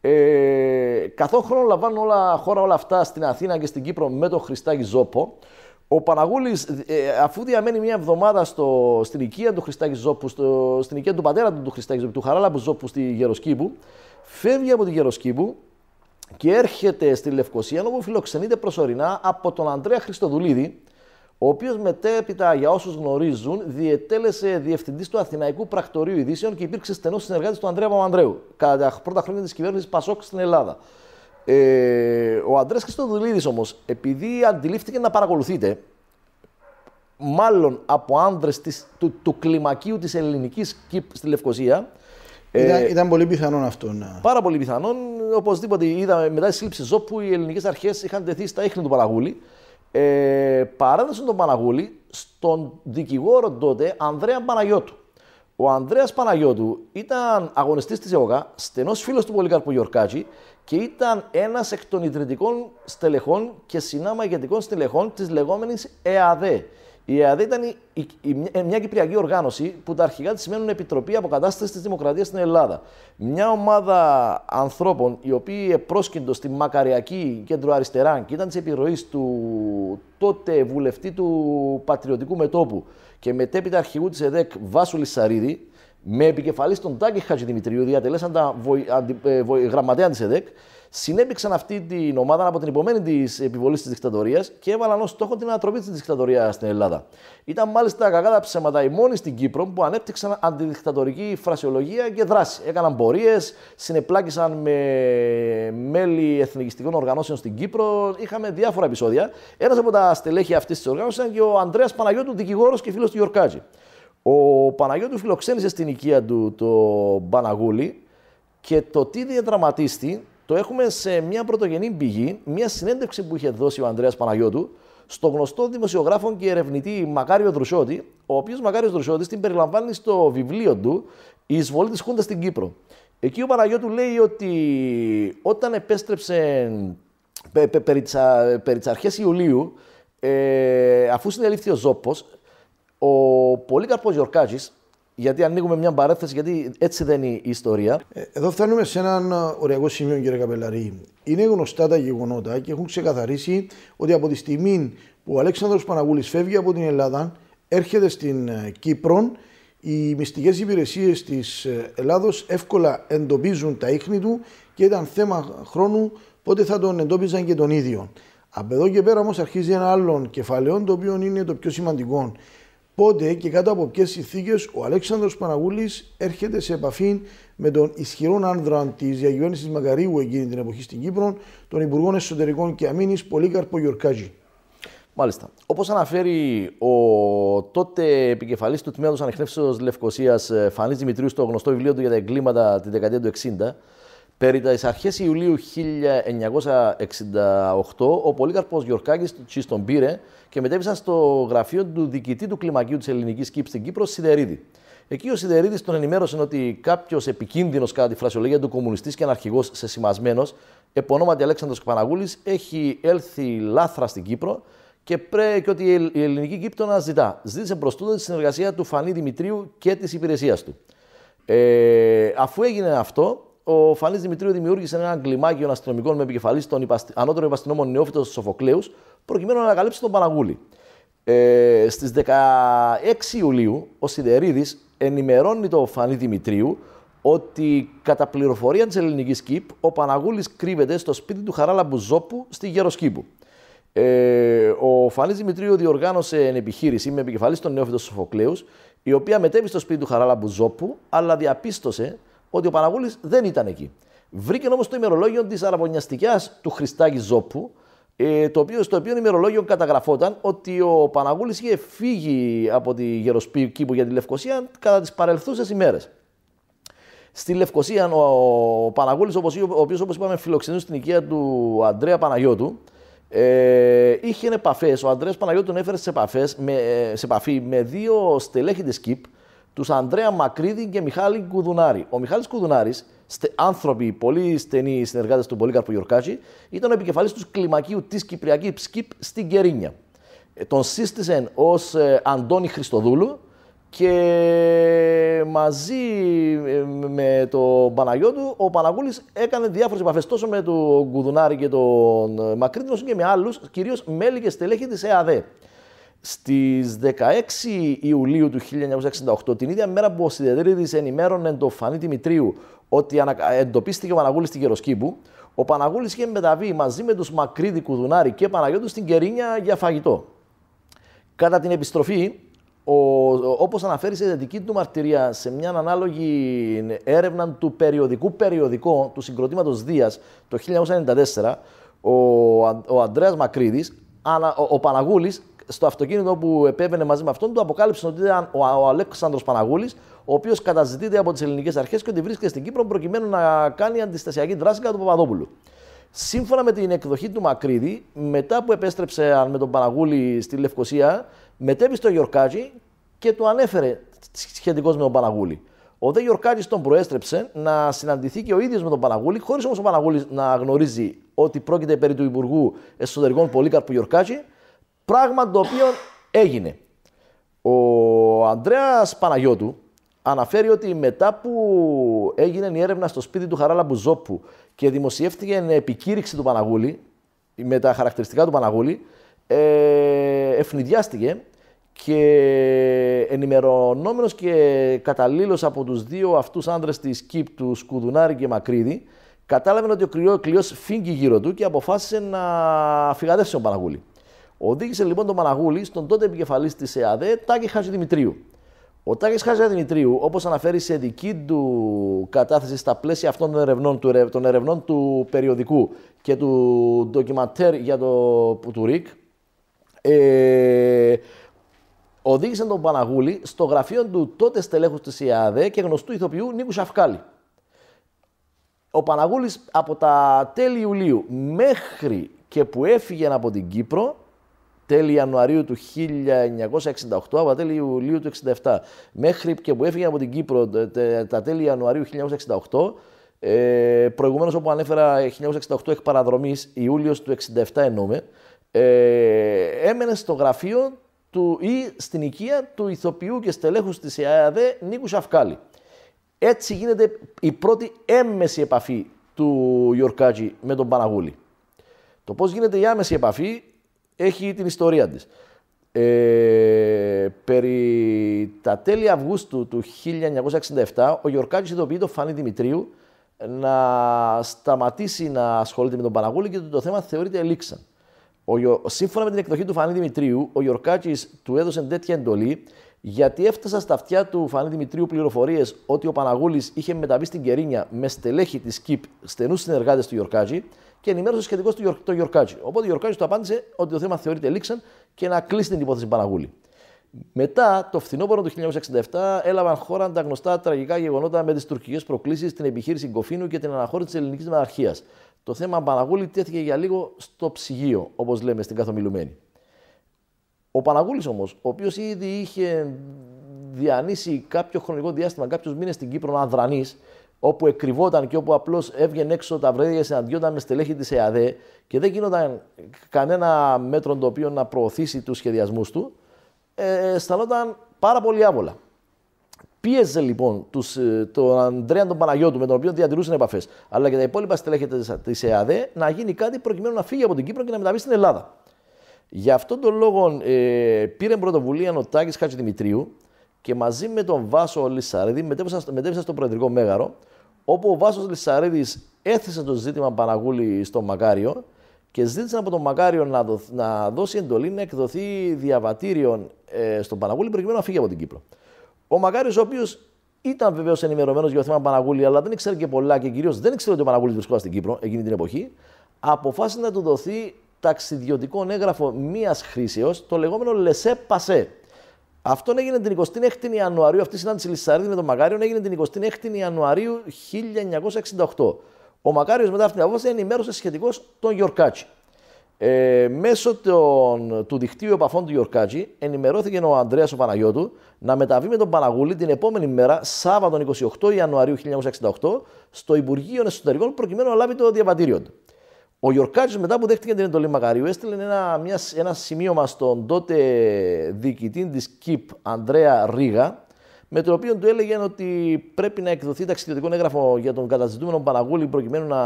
Speaker 2: Ε, χρόνο λαμβάνουν όλα, χώρα όλα αυτά στην Αθήνα και στην Κύπρο με τον Χριστάκη Ζόπο. Ο Παναγούλης, ε, αφού διαμένει μία εβδομάδα στο, στην οικία του Χριστάκη Ζόπου, στο, στην οικία του πατέρα του, του Χριστάκη Ζόπου, του Χαράλαμπου Ζόπου στη Γεροσκύπου φεύγει από τη Γεροσκύπου και έρχεται στη Λευκοσία όπου φιλοξενείται προσωρινά από τον Ανδρέα Χριστοδουλίδη, ο οποίος μετέπειτα, για όσους γνωρίζουν, διετέλεσε διευθυντής του Αθηναϊκού Πρακτορείου Ειδήσεων και υπήρξε στενός συνεργάτης του Ανδρέα Παπανδρέου κατά τα πρώτα χρόνια της κυβέρνησης Πασόκ στην Ελλάδα. Ε, ο Αντρέα Χριστοδουλίδης όμως, επειδή αντιλήφθηκε να παρακολουθείτε, μάλλον από άνδρες του, του κλιμακίου της ελληνικής στη Λευκοσία, ήταν, ε, ήταν πολύ πιθανόν αυτό. Ναι. Πάρα πολύ πιθανόν. Οπωσδήποτε είδαμε μετά τη σύλληψη όπου οι ελληνικές αρχές είχαν τεθεί στα ίχνη του Παναγούλη. Ε, παρέδωσαν τον Παναγούλη στον δικηγόρο τότε Ανδρέα Παναγιώτου. Ο Ανδρέας Παναγιώτου ήταν αγωνιστής της ΕΟΚΑ, στενός φίλος του Πολυκαρπού Γιορκάκη και ήταν ένας εκ των ιδρυτικών στελεχών και συνάμα ηγετικών στελεχών της λεγόμενης ΕΑΔΕ, η ΕΑΔ ήταν η, η, μια κυπριακή οργάνωση που τα αρχικά της σημαίνουν Επιτροπή Αποκατάστασης της Δημοκρατίας στην Ελλάδα. Μια ομάδα ανθρώπων οι οποίοι επρόσκυντο στη μακαριακή κέντρο αριστερά και ήταν της επιρροής του τότε βουλευτή του Πατριωτικού Μετόπου και μετέπειτα αρχηγού της ΕΔΕΚ Βάσου Λισαρίδη, με επικεφαλής τον Τάκη Χατζηδημητρίου, διατελέσαν τα ε, γραμματέα της ΕΔΕΚ, συνέπηξαν αυτή την ομάδα από την υπομένη της επιβολής της δικτατορίας και έβαλαν ως στόχο την ανατροπή της δικτατορίας στην Ελλάδα. Ήταν μάλιστα κακά τα ψέματα οι μόνοι στην Κύπρο που ανέπτυξαν αντιδικτατορική φρασιολογία και δράση. Έκαναν πορείες, συνεπλάκησαν με μέλη εθνικιστικών οργανώσεων στην Κύπρο. Είχαμε διάφορα επεισόδια. Ένας από τα στελέχη αυτής της οργάνωσης ήταν και ο Ανδρέας Παναγιώτου, δικηγόρος και φίλος του Γιορκάτζη. Ο Παναγιώτου φιλοξένησε στην οικία του το Παναγούλη και το τι διαδραματίστη το έχουμε σε μια πρωτογενή πηγή, μια συνέντευξη που είχε δώσει ο Ανδρέας Παναγιώτου στο γνωστό δημοσιογράφο και ερευνητή Μακάριο Δρουσότη, ο οποίος Μακάριος Δρουσότη την περιλαμβάνει στο βιβλίο του Η εισβολή της Χούντας στην Κύπρο. Εκεί ο Παναγιώτου λέει ότι όταν επέστρεψε πε, περί, περί Ιουλίου, ε, αφού συνελήφθη ο Ζόπος, ο Πολύκαρπος Γιορκάτζης, γιατί ανοίγουμε μια παρέθεση, γιατί έτσι δεν είναι η ιστορία. Ε,
Speaker 1: εδώ φτάνουμε σε έναν ωριακό ε, σημείο, κύριε Καπελαρή. Είναι γνωστά τα γεγονότα και έχουν ξεκαθαρίσει ότι από τη στιγμή που ο Αλέξανδρος Παναγούλης φεύγει από την Ελλάδα, έρχεται στην ε, Κύπρο, οι μυστικές υπηρεσίες της Ελλάδος εύκολα εντοπίζουν τα ίχνη του και ήταν θέμα χρόνου πότε θα τον εντόπιζαν και τον ίδιο. Από εδώ και πέρα όμως αρχίζει ένα άλλο κεφάλαιο το οποίο είναι το πιο σημαντικό πότε και κάτω από ποιες συνθήκες ο Αλέξανδρος Παναγούλης έρχεται σε επαφή με τον ισχυρό άνδρα της διακυβέρνησης Μακαρίου εκείνη την εποχή στην Κύπρο, τον Υπουργό Εσωτερικών και Αμήνης Πολύκαρπο Γιορκάζη.
Speaker 2: Μάλιστα. Όπως αναφέρει ο τότε επικεφαλής του τμήματος Ανεχνεύσεω Λευκοσίας ε, Φανής Δημητρίου στο γνωστό βιβλίο του για τα εγκλήματα τη δεκαετία του 60, Περί τα αρχέ Ιουλίου 1968, ο Πολύκαρπος Γιορκάκης του τον πήρε και μετέβησαν στο γραφείο του διοικητή του κλιμακίου της Ελληνικής Κύπρου στην Κύπρο, Σιδερίδη. Εκεί ο Σιδερίδης τον ενημέρωσε ότι κάποιος επικίνδυνος, κατά τη φρασιολογία του κομμουνιστής και αναρχηγός σημασμένο, επωνόματι Αλέξανδρος Παναγούλης, έχει έλθει λάθρα στην Κύπρο και, πρέ, ότι η ελληνική Κύπτονα ζητά. Ζήτησε μπροστά τη συνεργασία του Φανή Δημητρίου και της υπηρεσίας του. Ε, αφού έγινε αυτό, ο Φανής Δημητρίου δημιούργησε ένα των αστυνομικών με επικεφαλής τον υπαστη... ανώτερο υπαστηνόμων Νεόφυτος Σοφοκλέους, προκειμένου να ανακαλύψει τον Παναγούλη. Ε, Στις 16 Ιουλίου, ο Σιδερίδης ενημερώνει τον Φανή Δημητρίου ότι κατά πληροφορία της ελληνικής ΚΙΠ, ο Παναγούλης κρύβεται στο σπίτι του Χαράλα Μπουζόπου στη γεροσκύπου. Ε, ο Φανής Δημητρίου διοργάνωσε εν επιχείρηση με επικεφαλής τον Νεόφυτος Σοφοκλέους, η οποία μετέβη στο σπίτι του Χαράλα Μπουζόπου, αλλά διαπίστωσε ότι ο Παναγούλη δεν ήταν εκεί. Βρήκε όμως το ημερολόγιο της αραβωνιαστικιάς του Χριστάκη Ζόπου, ε, το οποίο, στο οποίο ημερολόγιο καταγραφόταν ότι ο Παναγούλη είχε φύγει από τη Γεροσπή κήπου για τη Λευκοσία κατά τις παρελθούσες ημέρες. Στη Λευκοσία, ο Παναγούλη, ο οποίος όπως είπαμε φιλοξενούσε στην οικία του Αντρέα Παναγιώτου, ε, είχε επαφές. Ο Αντρέα Παναγιώτου τον έφερε σε, επαφές, με, ε, σε επαφή με δύο στελέχη της ΚΙΠ, τους Ανδρέα Μακρύδη και Μιχάλη Κουδουνάρη. Ο Μιχάλης Κουδουνάρης, άνθρωποι πολύ στενοί συνεργάτες του Πολύκαρπου Γιορκάκη, ήταν ο επικεφαλής του κλιμακίου της Κυπριακής Σκύπ στην Κερίνια. Ε, τον σύστησε ως ε, Αντώνη Χριστοδούλου και μαζί ε, με τον Παναγιώτου ο Παναγούλης έκανε διάφορες επαφές τόσο με τον Κουδουνάρη και τον όσο και με άλλους κυρίως μέλη και στελέχη της στις 16 Ιουλίου του 1968, την ίδια μέρα που ο Σιδεδρίδης ενημέρωνε τον Φανή Δημητρίου ότι εντοπίστηκε ο Παναγούλης στην Κεροσκήπου, ο Παναγούλης είχε μεταβεί μαζί με τους Μακρύδη Κουδουνάρη και Παναγιώτους στην Κερίνια για φαγητό. Κατά την επιστροφή, ο, όπως αναφέρει σε δική του μαρτυρία σε μια ανάλογη έρευνα του περιοδικού περιοδικό του συγκροτήματος Δίας το 1994, ο, ο Ανδρέας ο, ο Παναγούλης στο αυτοκίνητο που επέβαινε μαζί με αυτόν, του αποκάλυψαν ότι ήταν ο, Αλέξανδρος Παναγούλης, ο οποίος καταζητείται από τις ελληνικές αρχές και ότι βρίσκεται στην Κύπρο προκειμένου να κάνει αντιστασιακή δράση κατά του Παπαδόπουλου. Σύμφωνα με την εκδοχή του Μακρύδη, μετά που επέστρεψε με τον Παναγούλη στη Λευκοσία, μετέβη στο Γιορκάκι και του ανέφερε σχετικώς με τον Παναγούλη. Ο Δε Γιορκάκης τον προέστρεψε να συναντηθεί και ο ίδιος με τον Παναγούλη, χωρίς όμως ο Παναγούλης να γνωρίζει ότι πρόκειται περί του Υπουργού Εσωτερικών Πολύκαρπου Γιορκάτζη, Πράγμα το οποίο έγινε. Ο Ανδρέας Παναγιώτου αναφέρει ότι μετά που έγινε η έρευνα στο σπίτι του Χαράλα Μπουζόπου και δημοσιεύτηκε η επικήρυξη του Παναγούλη, με τα χαρακτηριστικά του Παναγούλη, ε, ευνηδιάστηκε και ενημερωνόμενος και καταλήλως από τους δύο αυτούς άντρες της ΚΙΠ, του Σκουδουνάρη και Μακρύδη, κατάλαβε ότι ο κλειός φύγει γύρω του και αποφάσισε να φυγαδεύσει τον Παναγούλη. Οδήγησε λοιπόν τον Μαναγούλη στον τότε επικεφαλής της ΕΑΔ, Τάκη Χάζη Δημητρίου. Ο Τάκης Χάζη Δημητρίου, όπως αναφέρει σε δική του κατάθεση στα πλαίσια αυτών των ερευνών του, των ερευνών του περιοδικού και του ντοκιματέρ για το, του ΡΙΚ, ε, οδήγησε τον Παναγούλη στο γραφείο του τότε στελέχους της ΕΑΔ και γνωστού ηθοποιού Νίκου Σαφκάλη. Ο Παναγούλης από τα τέλη Ιουλίου μέχρι και που έφυγε από την Κύπρο τέλη Ιανουαρίου του 1968, από τέλη Ιουλίου του 1967, μέχρι και που έφυγε από την Κύπρο ε, τα τέλη Ιανουαρίου 1968, ε, προηγουμένως όπου ανέφερα 1968 εκ παραδρομής, Ιούλιος του 67 εννοούμε, ε, έμενε στο γραφείο του, ή στην οικία του ηθοποιού και στελέχους της ΕΑΔΕ Νίκου Σαφκάλη. Έτσι γίνεται η πρώτη έμμεση επαφή του Γιορκάτζη με τον Παναγούλη. Το πώς γίνεται η άμεση επαφή έχει την ιστορία της. Ε, περί τα τέλη Αυγούστου του 1967, ο Γιωρκάκης ειδοποιεί τον Φανή Δημητρίου να σταματήσει να ασχολείται με τον Παναγούλη και το θέμα θεωρείται ελίξαν. Ο, σύμφωνα με την εκδοχή του Φανή Δημητρίου, ο Γιωρκάκης του έδωσε τέτοια εντολή γιατί έφτασα στα αυτιά του Φανή Δημητρίου πληροφορίες ότι ο Παναγούλης είχε μεταβεί στην Κερίνια με στελέχη της ΚΙΠ, στενούς συνεργάτες του Γιορκάτζη και ενημέρωσε σχετικώ το Γιορκάτζη. Οπότε ο Γιορκάτζη του απάντησε ότι το θέμα θεωρείται λήξαν και να κλείσει την υπόθεση Παναγούλη. Μετά, το φθινόπωρο του 1967, έλαβαν χώρα τα γνωστά τραγικά γεγονότα με τις τουρκικές προκλήσεις, την επιχείρηση Γκοφίνου και την αναχώρηση της ελληνικής μοναρχία. Το θέμα Παναγούλη τέθηκε για λίγο στο ψυγείο, όπως λέμε στην καθομιλουμένη. Ο Παναγούλης όμως, ο οποίος ήδη είχε διανύσει κάποιο χρονικό διάστημα, κάποιους μήνες στην Κύπρο, να δρανείς, όπου εκρυβόταν και όπου απλώς έβγαινε έξω τα βρέδια, συναντιόταν με στελέχη της ΕΑΔΕ και δεν γίνονταν κανένα μέτρο το οποίο να προωθήσει τους σχεδιασμούς του, αισθανόταν πάρα πολύ άβολα. Πίεζε λοιπόν τους, ε, τον Ανδρέα τον Παναγιώτου, με τον οποίο διατηρούσαν επαφές, αλλά και τα υπόλοιπα στελέχη της ΕΑΔΕ, να γίνει κάτι προκειμένου να φύγει από την Κύπρο και να μεταβεί στην Ελλάδα. Γι' αυτόν τον λόγο ε, πήρε πρωτοβουλία ο Τάκης Δημητρίου και μαζί με τον Βάσο Λισαρίδη μετέβησαν, στο Προεδρικό Μέγαρο, όπου ο Βάσος Λισαρίδης έθεσε το ζήτημα Παναγούλη στον Μακάριο και ζήτησε από τον Μακάριο να, να δώσει εντολή να εκδοθεί διαβατήριο ε, στον Παναγούλη προκειμένου να φύγει από την Κύπρο. Ο Μακάριος, ο οποίος ήταν βεβαίως ενημερωμένος για το θέμα Παναγούλη, αλλά δεν ήξερε και πολλά και κυρίως δεν ήξερε ότι ο Παναγούλης βρισκόταν στην Κύπρο εκείνη την εποχή, αποφάσισε να του δοθεί Ταξιδιωτικό έγγραφο μίας χρήσεως, το λεγόμενο Λεσέ Πασέ. Αυτό έγινε την 26η Ιανουαρίου, αυτή η συνάντηση συναντηση λισαριδη με τον Μακάριο, έγινε την 26η Ιανουαρίου 1968. Ο Μακάριος μετά αυτήν την απόφαση ενημέρωσε σχετικώς τον Γιορκάτσι. Ε, μέσω του δικτύου επαφών του Γιορκάτσι ενημερώθηκε ο Ανδρέας ο Παναγιώτου να μεταβεί με τον Παναγούλη την επόμενη μέρα, Σάββατον 28 Ιανουαρίου 1968, στο Υπουργείο Εσωτερικών προκειμένου να λάβει το διαβατήριο ο Γιορκάτζης μετά που δέχτηκε την εντολή Μακαρίου έστειλε ένα, μια, ένα σημείωμα στον τότε διοικητή της ΚΙΠ, Ανδρέα Ρίγα, με το οποίο του έλεγε ότι πρέπει να εκδοθεί ταξιδιωτικό έγγραφο για τον καταζητούμενο Παναγούλη προκειμένου να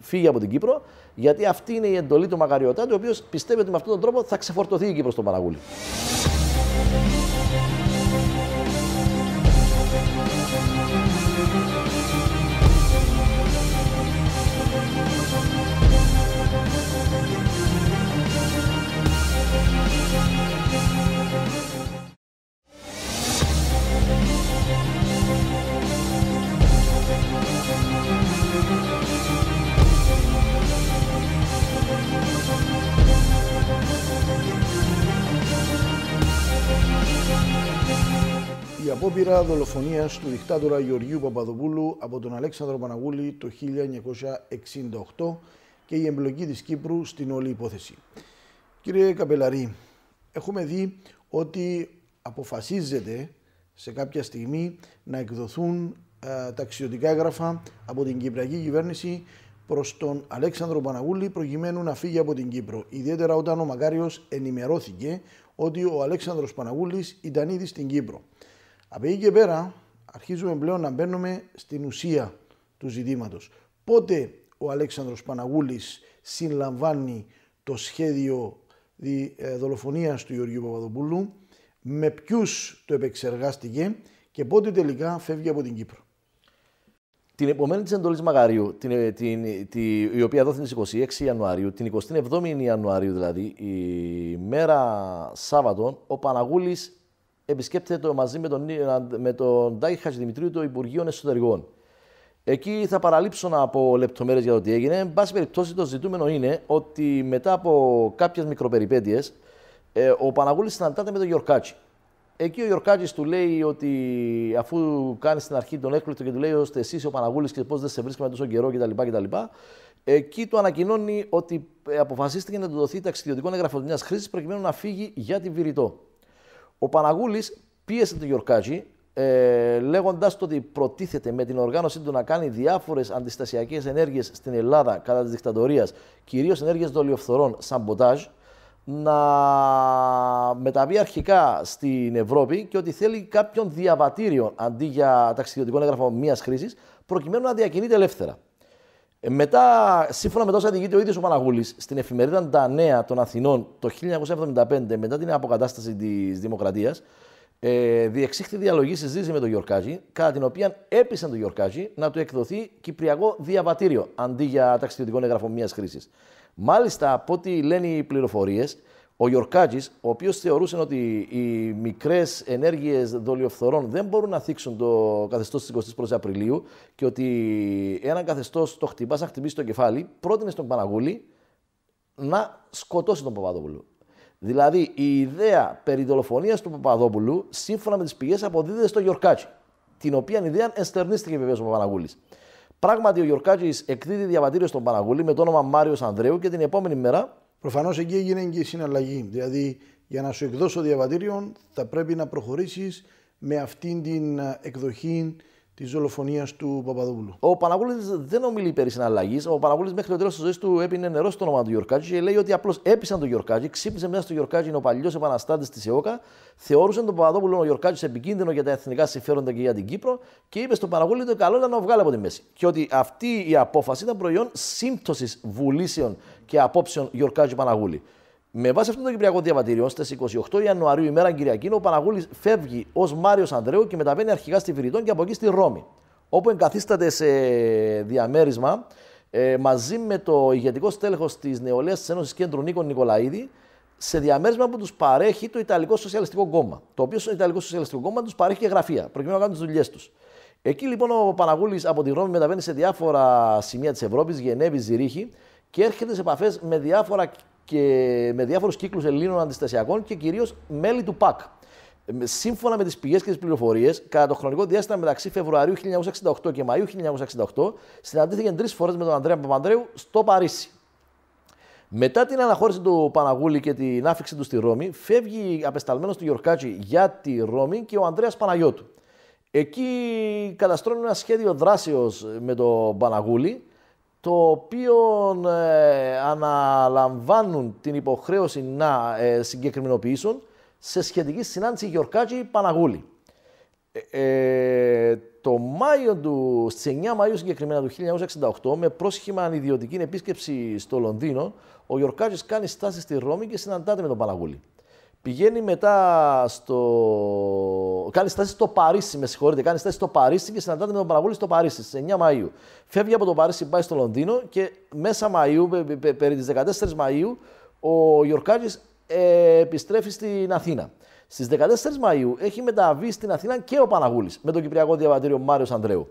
Speaker 2: φύγει από την Κύπρο, γιατί αυτή είναι η εντολή του Μακαριωτάτου, ο οποίος πιστεύει ότι με αυτόν τον τρόπο θα ξεφορτωθεί η Κύπρος στον Παναγούλη.
Speaker 1: Η απόπειρα δολοφονίας του δικτάτορα Γεωργίου Παπαδοπούλου από τον Αλέξανδρο Παναγούλη το 1968 και η εμπλοκή της Κύπρου στην όλη υπόθεση. Κύριε Καπελαρή, έχουμε δει ότι αποφασίζεται σε κάποια στιγμή να εκδοθούν ε, ταξιδιωτικά έγγραφα από την Κυπριακή Κυβέρνηση προς τον Αλέξανδρο Παναγούλη προκειμένου να φύγει από την Κύπρο. Ιδιαίτερα όταν ο Μακάριος ενημερώθηκε ότι ο Αλέξανδρος Παναγούλης ήταν ήδη στην Κύπρο. Από εκεί και πέρα αρχίζουμε πλέον να μπαίνουμε στην ουσία του ζητήματος. Πότε ο Αλέξανδρος Παναγούλης συλλαμβάνει το σχέδιο ε, δολοφονίας του Γεωργίου Παπαδοπούλου, με ποιους το επεξεργάστηκε και πότε τελικά φεύγει από την Κύπρο.
Speaker 2: Την επομένη ε, της εντολής Μαγαρίου, την, την, η οποία δόθηκε στις 26 Ιανουαρίου, την 27η Ιανουαρίου δηλαδή, η μέρα μερα σαββατο ο Παναγούλης επισκέπτεται το μαζί με τον, με τον Τάκη Χατζηδημητρίου το Υπουργείο Εσωτερικών. Εκεί θα παραλείψω να πω λεπτομέρειες για το τι έγινε. Εν πάση περιπτώσει, το ζητούμενο είναι ότι μετά από κάποιες μικροπεριπέτειες, ε, ο Παναγούλης συναντάται με τον Γιορκάτσι. Εκεί ο Γιορκάτσι του λέει ότι αφού κάνει στην αρχή τον έκπληκτο και του λέει ότι εσύ ο Παναγούλης και πώς δεν σε βρίσκαμε τόσο καιρό κτλ. Εκεί του ανακοινώνει ότι ε, αποφασίστηκε να του δοθεί ταξιδιωτικό έγγραφο μια χρήσης προκειμένου να φύγει για την Βηρητό. Ο Παναγούλης πίεσε τον Γιορκάτζη ε, λέγοντας ότι προτίθεται με την οργάνωσή του να κάνει διάφορες αντιστασιακές ενέργειες στην Ελλάδα κατά της δικτατορίας, κυρίως ενέργειες δολιοφθορών, σαμποτάζ, να μεταβεί αρχικά στην Ευρώπη και ότι θέλει κάποιον διαβατήριο αντί για ταξιδιωτικό έγγραφο μιας χρήσης, προκειμένου να διακινείται ελεύθερα. Ε, μετά, σύμφωνα με όσα διηγείται ο ίδιος ο Παναγούλης στην εφημερίδα Τα Νέα των Αθηνών το 1975, μετά την αποκατάσταση της Δημοκρατίας, ε, διεξήχθη διαλογή συζήτηση με τον Γιορκάζη, κατά την οποία έπεισαν τον Γιορκάζη να του εκδοθεί κυπριακό διαβατήριο αντί για ταξιδιωτικό έγγραφο μιας χρήσης. Μάλιστα, από ό,τι λένε οι πληροφορίες, ο Γιορκάτζης, ο οποίος θεωρούσε ότι οι μικρές ενέργειες δολιοφθορών δεν μπορούν να θίξουν το καθεστώς της 21η Απριλίου και ότι ένα καθεστώς το χτυπάς, να χτυπήσει το κεφάλι, πρότεινε στον Παναγούλη να σκοτώσει τον Παπαδόπουλο. Δηλαδή η ιδέα περί τον παπαδοπουλο δηλαδη η ιδεα περι δολοφονια του Παπαδόπουλου, σύμφωνα με τις πηγές, αποδίδεται στο Γιορκάτζη. Την οποία ιδέα ενστερνίστηκε, βεβαίως ο Παναγούλης. Πράγματι, ο Γιορκάτζης εκδίδει διαβατήριο στον Παναγούλη με το όνομα Μάριος Ανδρέου και την επόμενη μέρα Προφανώς
Speaker 1: εκεί έγινε και η συναλλαγή. Δηλαδή, για να σου εκδώσω διαβατήριο, θα πρέπει να προχωρήσεις με αυτήν την ε, εκδοχή της δολοφονίας του Παπαδόπουλου.
Speaker 2: Ο Παναγούλης δεν ομιλεί περί συναλλαγής. Ο Παναγούλης μέχρι το τέλος της ζωής του έπινε νερό στο όνομα του Γιορκάτζη και λέει ότι απλώς έπεισαν τον Γιορκάτζη, ξύπνησε μέσα στο Γιορκάτζη ο παλιός επαναστάτης της ΕΟΚΑ, θεώρησε τον Παπαδόπουλο ο Γιορκάτζη επικίνδυνο για τα εθνικά συμφέροντα και για την Κύπρο και είπε στον Παναγούλη ότι καλό ήταν να βγάλει από τη μέση. Και ότι αυτή η απόφαση ήταν προϊόν σύμπτωσης βουλήσεων και απόψεων Γιορκάτζη Παναγούλη. Με βάση αυτό το Κυπριακό Διαβατήριο, στις 28 Ιανουαρίου, ημέρα Κυριακή, ο Παναγούλης φεύγει ως Μάριος Ανδρέου και μεταβαίνει αρχικά στη Βηρητών και από εκεί στη Ρώμη, όπου εγκαθίσταται σε διαμέρισμα ε, μαζί με το ηγετικό στέλεχος της Νεολαίας της Ένωσης Κέντρου Νίκο Νικολαίδη, σε διαμέρισμα που τους παρέχει το Ιταλικό Σοσιαλιστικό Κόμμα. Το οποίο στο Ιταλικό Σοσιαλιστικό Κόμμα τους παρέχει και γραφεία, προκειμένου να κάνουν τις δουλειές τους. Εκεί λοιπόν ο Παναγούλης από τη Ρώμη μεταβαίνει σε διάφορα σημεία της Ευρώπης, Γενέβη, Ζηρίχη και έρχεται σε επαφές με διάφορα και με διάφορους κύκλους Ελλήνων αντιστασιακών και κυρίως μέλη του ΠΑΚ. Ε, σύμφωνα με τις πηγές και τις πληροφορίες, κατά το χρονικό διάστημα μεταξύ Φεβρουαρίου 1968 και Μαΐου 1968, συναντήθηκαν τρεις φορές με τον Ανδρέα Παπανδρέου στο Παρίσι. Μετά την αναχώρηση του Παναγούλη και την άφηξη του στη Ρώμη, φεύγει απεσταλμένος του Γιορκάτσι για τη Ρώμη και ο Ανδρέας Παναγιώτου. Εκεί καταστρώνει ένα σχέδιο δράσεως με τον Παναγούλη, το οποίο ε, αναλαμβάνουν την υποχρέωση να ε, συγκεκριμενοποιήσουν σε σχετική συνάντηση Γιορκάκη Παναγούλη. Ε, ε, το Μάιο του, στις 9 Μαΐου συγκεκριμένα του 1968, με πρόσχημα ιδιωτική επίσκεψη στο Λονδίνο, ο Γιορκάκης κάνει στάση στη Ρώμη και συναντάται με τον Παναγούλη. Πηγαίνει μετά στο. Κάνει στάση στο Παρίσι, με συγχωρείτε. Κάνει στάση στο Παρίσι και συναντάται με τον Παναγούλη στο Παρίσι στι 9 Μαου. Φεύγει από το Παρίσι, πάει στο Λονδίνο και μέσα Μαου, περί τις 14 Μαου, ο Γιορκάλης ε, επιστρέφει στην Αθήνα. Στις 14 Μαου έχει μεταβεί στην Αθήνα και ο Παναγούλης με τον Κυπριακό Διαβατήριο Μάριος Ανδρέου.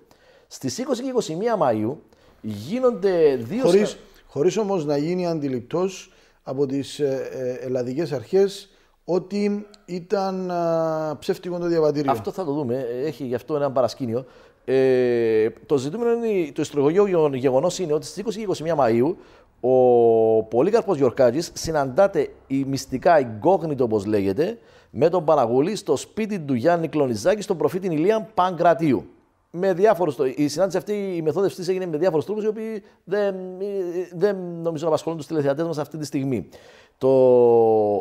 Speaker 2: Στι 20 και 21 Μαου γίνονται δύο. Χωρίς όμως να γίνει αντιληπτός από τις
Speaker 1: ε, ε, ελλαδικές αρχές ότι ήταν α, ψεύτικο το διαβατήριο.
Speaker 2: Αυτό θα το δούμε. Έχει γι' αυτό ένα παρασκήνιο. Ε, το ζητούμενο είναι, το ιστορικό γεγονός είναι ότι στις 20 και 21 Μαου ο Πολύκαρπος Γιορκάκης συναντάται η μυστικά εγκόγνητο όπως λέγεται με τον Παναγούλη στο σπίτι του Γιάννη Κλονιζάκη στον προφήτη Ηλία Πανγκρατίου. Με διάφορους, η συνάντηση αυτή, η μεθόδευση αυτής έγινε με διάφορους τρόπους, οι οποίοι δεν, ε, δεν νομίζω να απασχολούν τους τηλεθεατές μας αυτή τη στιγμή. Το,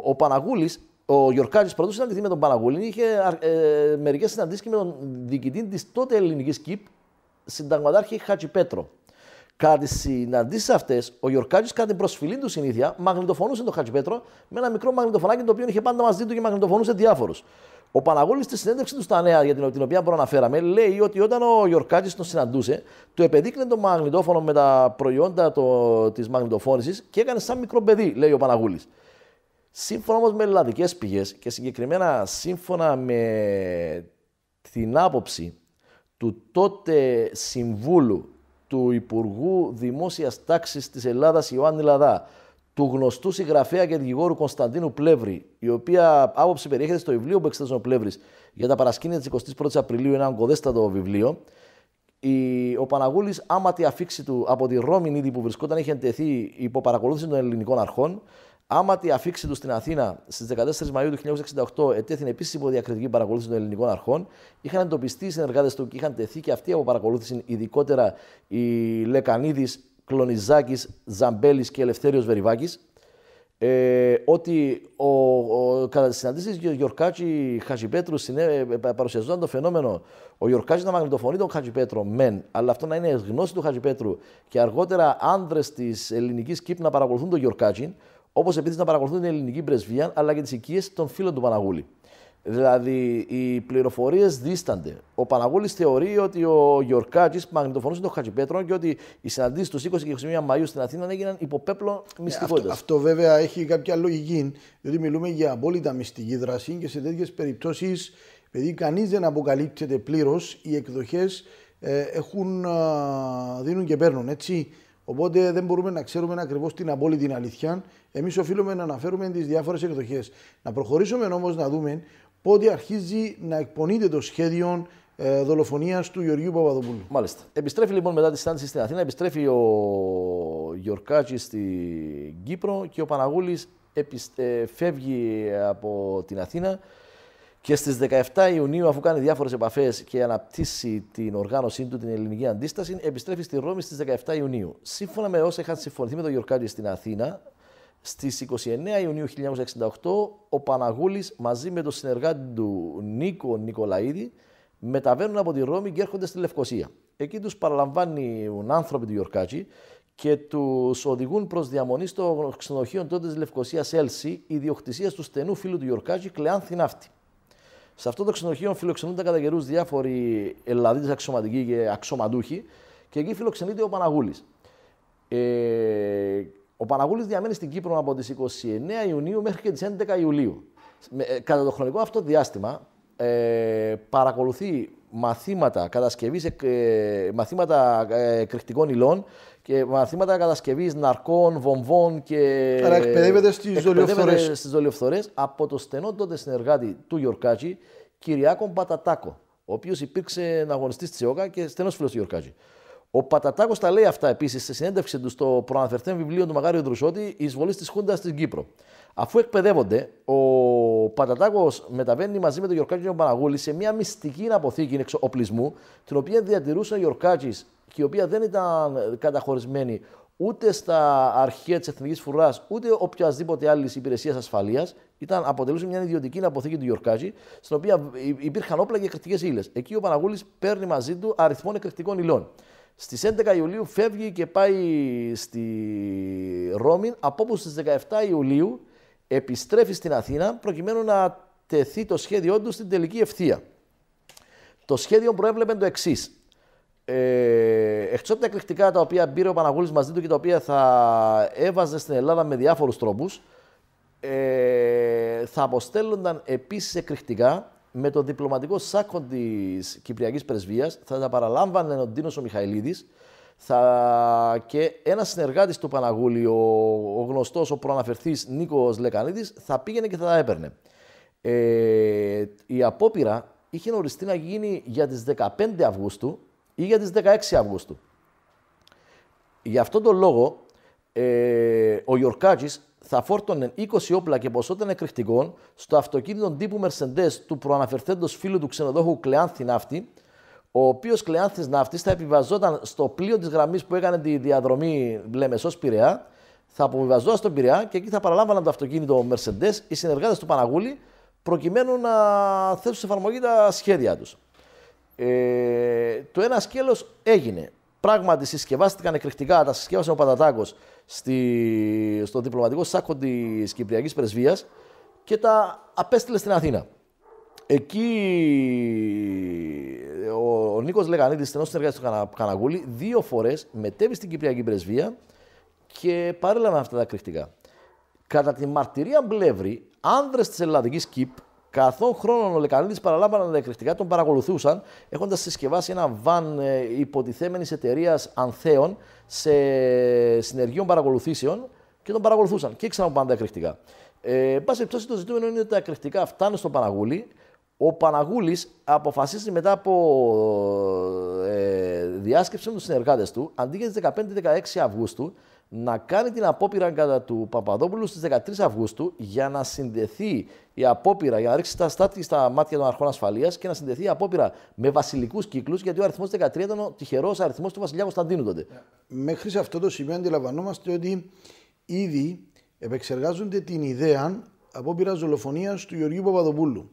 Speaker 2: ο Παναγούλη ο Γιωργάκη Πρωτού συναντηθεί με τον Παναγούλη. Είχε ε, μερικές συναντήσεις και με τον διοικητή της τότε ελληνικής ΚΙΠ, συνταγματάρχη Πέτρο. Κατά τις συναντήσεις αυτές, ο Γιωργάκη, κατά την προσφυλή του συνήθεια, μαγνητοφωνούσε τον Πέτρο με ένα μικρό μαγνητοφωνάκι το οποίο είχε πάντα μαζί του και μαγνητοφωνούσε διάφορους. Ο Παναγούλη στη συνέντευξη του στα Νέα, για την οποία προαναφέραμε, λέει ότι όταν ο Γιωργάκη τον συναντούσε, του επεδείκνε το μαγνητόφωνο με τα προϊόντα της μαγνητοφώνησης και έκανε σαν μικρό παιδί, λέει ο Παναγούλη. Σύμφωνα όμως με ελλαδικές πηγές και συγκεκριμένα σύμφωνα με την άποψη του τότε συμβούλου του Υπουργού Δημόσιας Τάξης της Ελλάδας Ιωάννη Λαδά, του γνωστού συγγραφέα και δικηγόρου Κωνσταντίνου Πλεύρη, η οποία άποψη περιέχεται στο βιβλίο που εξετάζει ο Πλεύρης για τα παρασκήνια της 21η Απριλίου, ένα αγκοδέστατο βιβλίο. Η, ο Παναγούλης, άμα τη αφήξη του από τη Ρώμη που βρισκόταν, είχε εντεθεί υπό παρακολούθηση των ελληνικών αρχών Άμα τη αφήξη τους στην Αθήνα στις 14 Μαου του 1968 ετέθηνε επίση υπό διακριτική παρακολούθηση των ελληνικών αρχών, είχαν εντοπιστεί οι συνεργάτες του και είχαν τεθεί και αυτοί από παρακολούθηση, ειδικότερα οι Λεκανίδης, Κλονιζάκης, Ζαμπέλης και Ελευθέριος Βεριβάκης, ε, ότι ο, ο, κατά τις συναντήσεις του Γιορκάκη-Χατζιπέτρου ε, ε, παρουσιαζόταν το φαινόμενο ο Γιωρκάκη να μαγνητοφωνεί τον Χατζηπέτρο, μεν, αλλά αυτό να είναι γνώση του Χατζηπέτρου και αργότερα άνδρες της ελληνικής ΚΙΠ να παρακολουθούν τον Γιωργκάτζη. Όπως επίσης να παρακολουθούν την ελληνική πρεσβεία αλλά και τις οικίες των φίλων του Παναγούλη. Δηλαδή, οι πληροφορίες δίστανται. Ο Παναγούλης θεωρεί ότι ο Γιωργάκη μαγνητοφωνούσε τον Χατζηπέτρο και ότι οι συναντήσεις του 20 και 21 Μαου στην Αθήνα έγιναν υποπέπλο μυστικότητα. Ε,
Speaker 1: αυτό, αυτό, βέβαια έχει κάποια λογική, διότι μιλούμε για απόλυτα μυστική δράση και σε τέτοιες περιπτώσεις, επειδή κανείς δεν αποκαλύπτεται πλήρως, οι εκδοχές ε, δίνουν και παίρνουν. Έτσι. Οπότε δεν μπορούμε να ξέρουμε ακριβώς την απόλυτη αλήθεια. Εμείς οφείλουμε να αναφέρουμε τις διάφορες εκδοχές. Να προχωρήσουμε όμως να δούμε πότε αρχίζει να εκπονείται το σχέδιο ε, δολοφονίας δολοφονία του Γεωργίου Παπαδοπούλου.
Speaker 2: Μάλιστα. Επιστρέφει λοιπόν μετά τη στάση στην Αθήνα, επιστρέφει ο Γιωργάκη στην Κύπρο και ο Παναγούλης ε, φεύγει από την Αθήνα και στις 17 Ιουνίου, αφού κάνει διάφορες επαφές και αναπτύσσει την οργάνωσή του την ελληνική αντίσταση, επιστρέφει στη Ρώμη στις 17 Ιουνίου. Σύμφωνα με όσα είχαν συμφωνηθεί με τον Γιορκάκη στην Αθήνα, στις 29 Ιουνίου 1968, ο Παναγούλης, μαζί με τον συνεργάτη του Νίκο Νικολαίδη μεταβαίνουν από τη Ρώμη και έρχονται στη Λευκοσία. Εκεί τους παραλαμβάνουν άνθρωποι του Γιορκάκη και τους οδηγούν προς διαμονή στο ξενοδοχείο τότε της Λευκοσίας Έλση, ιδιοκτησία του στενού φίλου του Γιορκάκη, Κλεάνθη Ναύτη. Σε αυτό το ξενοδοχείο φιλοξενούνται κατά καιρούς διάφοροι Ελλαδίτες αξιωματικοί και αξιωματούχοι και εκεί φιλοξενείται ο Παναγούλης. Ε, ο Παναγούλης διαμένει στην Κύπρο από τις 29 Ιουνίου μέχρι και τις 11 Ιουλίου. Ε, κατά το χρονικό αυτό διάστημα ε, παρακολουθεί μαθήματα κατασκευής ε, μαθήματα ε, υλών και μαθήματα κατασκευής ναρκών, βομβών και. Άρα εκπαιδεύεται στις δολιοφθορέ. από το στενό τότε συνεργάτη του Γιορκάτζη, Κυριάκο Πατατάκο, ο οποίος υπήρξε αγωνιστής της ΕΟΚΑ και στενός φίλος του Γιορκάτζη. Ο Πατατάκος τα λέει αυτά επίσης σε συνέντευξη του στο προαναφερθέν βιβλίο του Μαγάριου Δρουσότη, Η εισβολή της Χούντας στην Κύπρο. Αφού εκπαιδεύονται, ο Πατατάκος μεταβαίνει μαζί με τον Γιορκάτζη και τον Παναγούλη σε μια μυστική αποθήκη εξοπλισμού, την οποία διατηρούσε ο Γιορκάτζης και η οποία δεν ήταν καταχωρισμένη ούτε στα αρχεία της Εθνικής Φουρά, ούτε οποιασδήποτε άλλης υπηρεσίας ασφαλείας, ήταν, αποτελούσε μια ιδιωτική αποθήκη του Γιορκάζη, στην οποία υπήρχαν όπλα και εκρηκτικές ύλες. Εκεί ο Παναγούλης παίρνει μαζί του αριθμό εκρηκτικών υλών. Στις 11 Ιουλίου φεύγει και πάει στη Ρώμη, από όπου στις 17 Ιουλίου επιστρέφει στην Αθήνα, προκειμένου να τεθεί το σχέδιό του στην τελική ευθεία. Το σχέδιο προέβλεπε το εξής. Ε, Εκτός από τα εκρηκτικά τα οποία πήρε ο Παναγούλης μαζί του και τα οποία θα έβαζε στην Ελλάδα με διάφορους τρόπους, ε, θα αποστέλλονταν επίσης εκρηκτικά με το διπλωματικό σάκο της Κυπριακής Πρεσβείας, θα τα παραλάμβανε ο Ντίνος ο Μιχαηλίδης θα... και ένας συνεργάτης του Παναγούλη, ο, ο γνωστός, ο προαναφερθής Νίκος Λεκανίδης, θα πήγαινε και θα τα έπαιρνε. Ε, η απόπειρα είχε οριστεί να γίνει για τις 15 Αυγούστου ή για τις 16 Αυγούστου. Γι' αυτόν τον λόγο ε, ο Γιορκάκης θα φόρτωνε 20 όπλα και ποσότητα εκρηκτικών στο αυτοκίνητο τύπου Mercedes του προαναφερθέντος φίλου του ξενοδόχου Κλεάνθη Ναύτη, ο οποίος Κλεάνθης Ναύτης θα επιβαζόταν στο πλοίο της γραμμής που έκανε τη διαδρομή Βλέμεσο Πειραιά, θα αποβιβαζόταν στον Πειραιά και εκεί θα παραλάμβαναν το αυτοκίνητο Mercedes οι συνεργάτες του Παναγούλη προκειμένου να θέσουν σε εφαρμογή τα σχέδια τους. Ε, το ένα σκέλος έγινε. Πράγματι συσκευάστηκαν εκρηκτικά, τα συσκεύασε ο Πατατάκος στη, στο διπλωματικό σάκο της Κυπριακής Πρεσβείας και τα απέστειλε στην Αθήνα. Εκεί ο, ο Νίκος Λεγανίδης, στενός συνεργάτης του Καναγούλη, δύο φορές μετέβη στην Κυπριακή Πρεσβεία και παρέλαβε αυτά τα εκρηκτικά. Κατά τη μαρτυρία Μπλεύρη, άνδρες της Ελλαδικής ΚΙΠ, Καθόν χρόνο ο Λεκανίδης παραλάμβαναν εκρηκτικά, τον παρακολουθούσαν, έχοντας συσκευάσει ένα βαν ε, υποτιθέμενης εταιρείας Ανθέων σε συνεργείων παρακολουθήσεων και τον παρακολουθούσαν και ήξεραν πάντα εκρηκτικά. Ε, εν πάση περιπτώσει, το ζητούμενο είναι ότι τα εκρηκτικά φτάνουν στον Παναγούλη. Ο Παναγούλης αποφασίζει μετά από ε, διάσκεψη με τους συνεργάτες του, αντί για τις 15-16 Αυγούστου, να κάνει την απόπειρα κατά του Παπαδόπουλου στις 13 Αυγούστου για να συνδεθεί η απόπειρα, για να ρίξει τα στάτη στα μάτια των αρχών ασφαλείας και να συνδεθεί η απόπειρα με βασιλικούς κύκλους, γιατί ο αριθμός 13 ήταν ο τυχερός αριθμός του βασιλιά Κωνσταντίνου τότε. Ε, μέχρι σε αυτό το σημείο αντιλαμβανόμαστε ότι ήδη επεξεργάζονται την
Speaker 1: ιδέα απόπειρα δολοφονίας του Γεωργίου Παπαδοπούλου.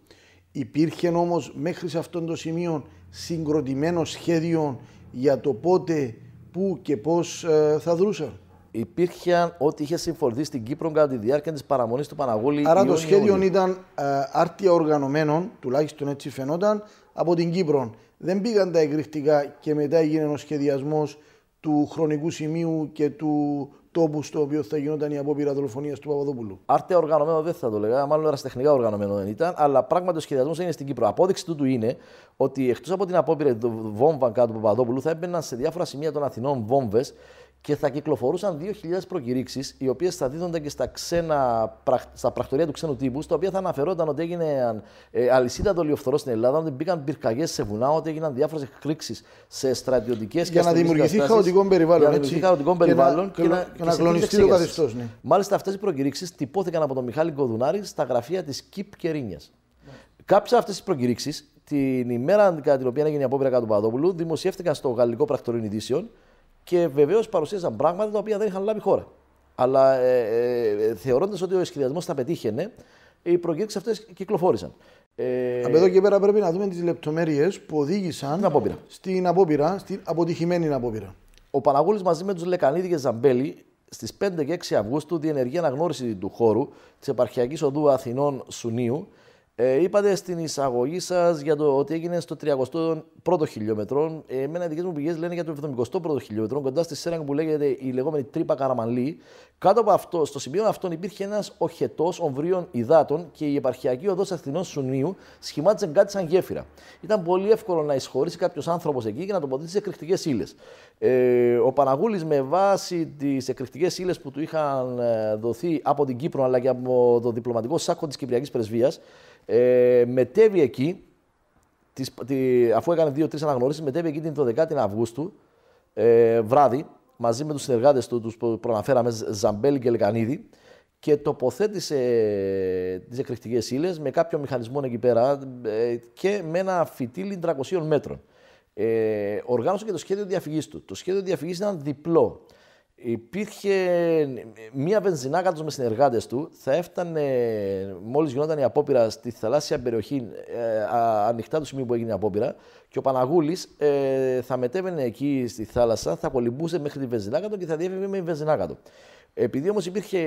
Speaker 1: Υπήρχε όμως μέχρι σε αυτό το σημείο συγκροτημένο σχέδιο για το πότε, πού και
Speaker 2: πώς ε, θα δρούσαν. Υπήρχε ό,τι είχε συμφορθεί στην Κύπρο κατά τη διάρκεια της παραμονής του Παναγόλη. Άρα το σχέδιο
Speaker 1: ήταν ε, άρτια οργανωμένων, τουλάχιστον έτσι φαινόταν, από την Κύπρο. Δεν πήγαν τα εκρηκτικά και μετά έγινε ο σχεδιασμός του χρονικού σημείου και του τόπου στο οποίο θα γινόταν η απόπειρα δολοφονίας του Παπαδόπουλου.
Speaker 2: Άρτια οργανωμένο δεν θα το λέγαμε, μάλλον ερασιτεχνικά οργανωμένο δεν ήταν, αλλά πράγματι ο σχεδιασμός έγινε στην Κύπρο. Απόδειξη τούτου είναι ότι εκτός από την απόπειρα του βόμβα κάτω του Παπαδόπουλου θα έμπαιναν σε διάφορα σημεία των Αθηνών βόμβες και θα κυκλοφορούσαν 2.000 προκηρύξεις, οι οποίες θα δίδονταν και στα, ξένα, στα πρακτορία του ξένου τύπου, στα οποία θα αναφερόταν ότι έγινε αλυσίδα δολιοφθορό στην Ελλάδα, ότι μπήκαν πυρκαγιές σε βουνά, ότι έγιναν διάφορες εκρήξεις σε στρατιωτικές και Για να δημιουργηθεί χαοτικό περιβάλλον. Για να δημιουργηθεί χαοτικό περιβάλλον και, και, να, και, να, κλονιστεί το καθεστώς. Ναι. Μάλιστα, αυτές οι προκηρύξεις τυπώθηκαν από τον Μιχάλη Κοδουνάρη στα γραφεία της ΚΙΠ Κερίνια. Ναι. Κάποιες αυτές τις προκηρύξεις, την ημέρα κατά την οποία έγινε η απόπειρα Παδόπουλου, δημοσιεύτηκαν στο γαλλικό πρακτορείο και βεβαίως παρουσίαζαν πράγματα τα οποία δεν είχαν λάβει χώρα. Αλλά ε, ε, ε θεωρώντας ότι ο σχεδιασμός θα πετύχαινε, οι προκήρυξεις αυτές κυκλοφόρησαν. Ε... Από εδώ και πέρα πρέπει να δούμε τις λεπτομέρειες που οδήγησαν στην απόπειρα. στην απόπειρα, στην αποτυχημένη απόπειρα. Ο Παναγούλης μαζί με τους Λεκανίδη και Ζαμπέλη στις 5 και 6 Αυγούστου διενεργεί αναγνώριση του χώρου της επαρχιακής οδού Αθηνών Σουνίου ε, είπατε στην εισαγωγή σας για το ότι έγινε στο 31ο χιλιόμετρο. Ε, εμένα οι δικές μου πηγές λένε για το 71ο χιλιόμετρο, κοντά στη σέρα που λέγεται η λεγόμενη τρύπα Καραμαλή. Κάτω από αυτό, στο σημείο αυτό υπήρχε ένας οχετός ομβρίων υδάτων και η επαρχιακή οδός Αθηνών Σουνίου σχημάτιζε κάτι σαν γέφυρα. Ήταν πολύ εύκολο να εισχωρήσει κάποιος άνθρωπος εκεί και να τοποθετήσει εκρηκτικές ύλες. Ε, ο Παναγούλης με βάση τις εκρηκτικές ύλες που του είχαν ε, δοθεί από την Κύπρο αλλά και από το διπλωματικό σάκο της Κυπριακής Πρεσβείας ε, μετέβη εκεί, τις, τη, αφού έκανε δύο-τρει αναγνωρίσεις, μετέβη εκεί την 12η Αυγούστου ε, βράδυ, μαζί με τους συνεργάτες του, τους προναφέραμε, Ζαμπέλη και Λεκανίδη, και τοποθέτησε τις εκρηκτικές ύλες με κάποιο μηχανισμό εκεί πέρα ε, και με ένα φυτίλι 300 μέτρων. Ε, οργάνωσε και το σχέδιο διαφυγής του. Το σχέδιο διαφυγής ήταν διπλό υπήρχε μία βενζινάκα τους με συνεργάτε του. Θα έφτανε, μόλις γινόταν η απόπειρα στη θαλάσσια περιοχή, ε, ανοιχτά του σημείου που έγινε η απόπειρα, και ο Παναγούλης ε, θα μετέβαινε εκεί στη θάλασσα, θα κολυμπούσε μέχρι τη βενζινάκα και θα διέβαινε με τη βενζινάκα Επειδή όμως υπήρχε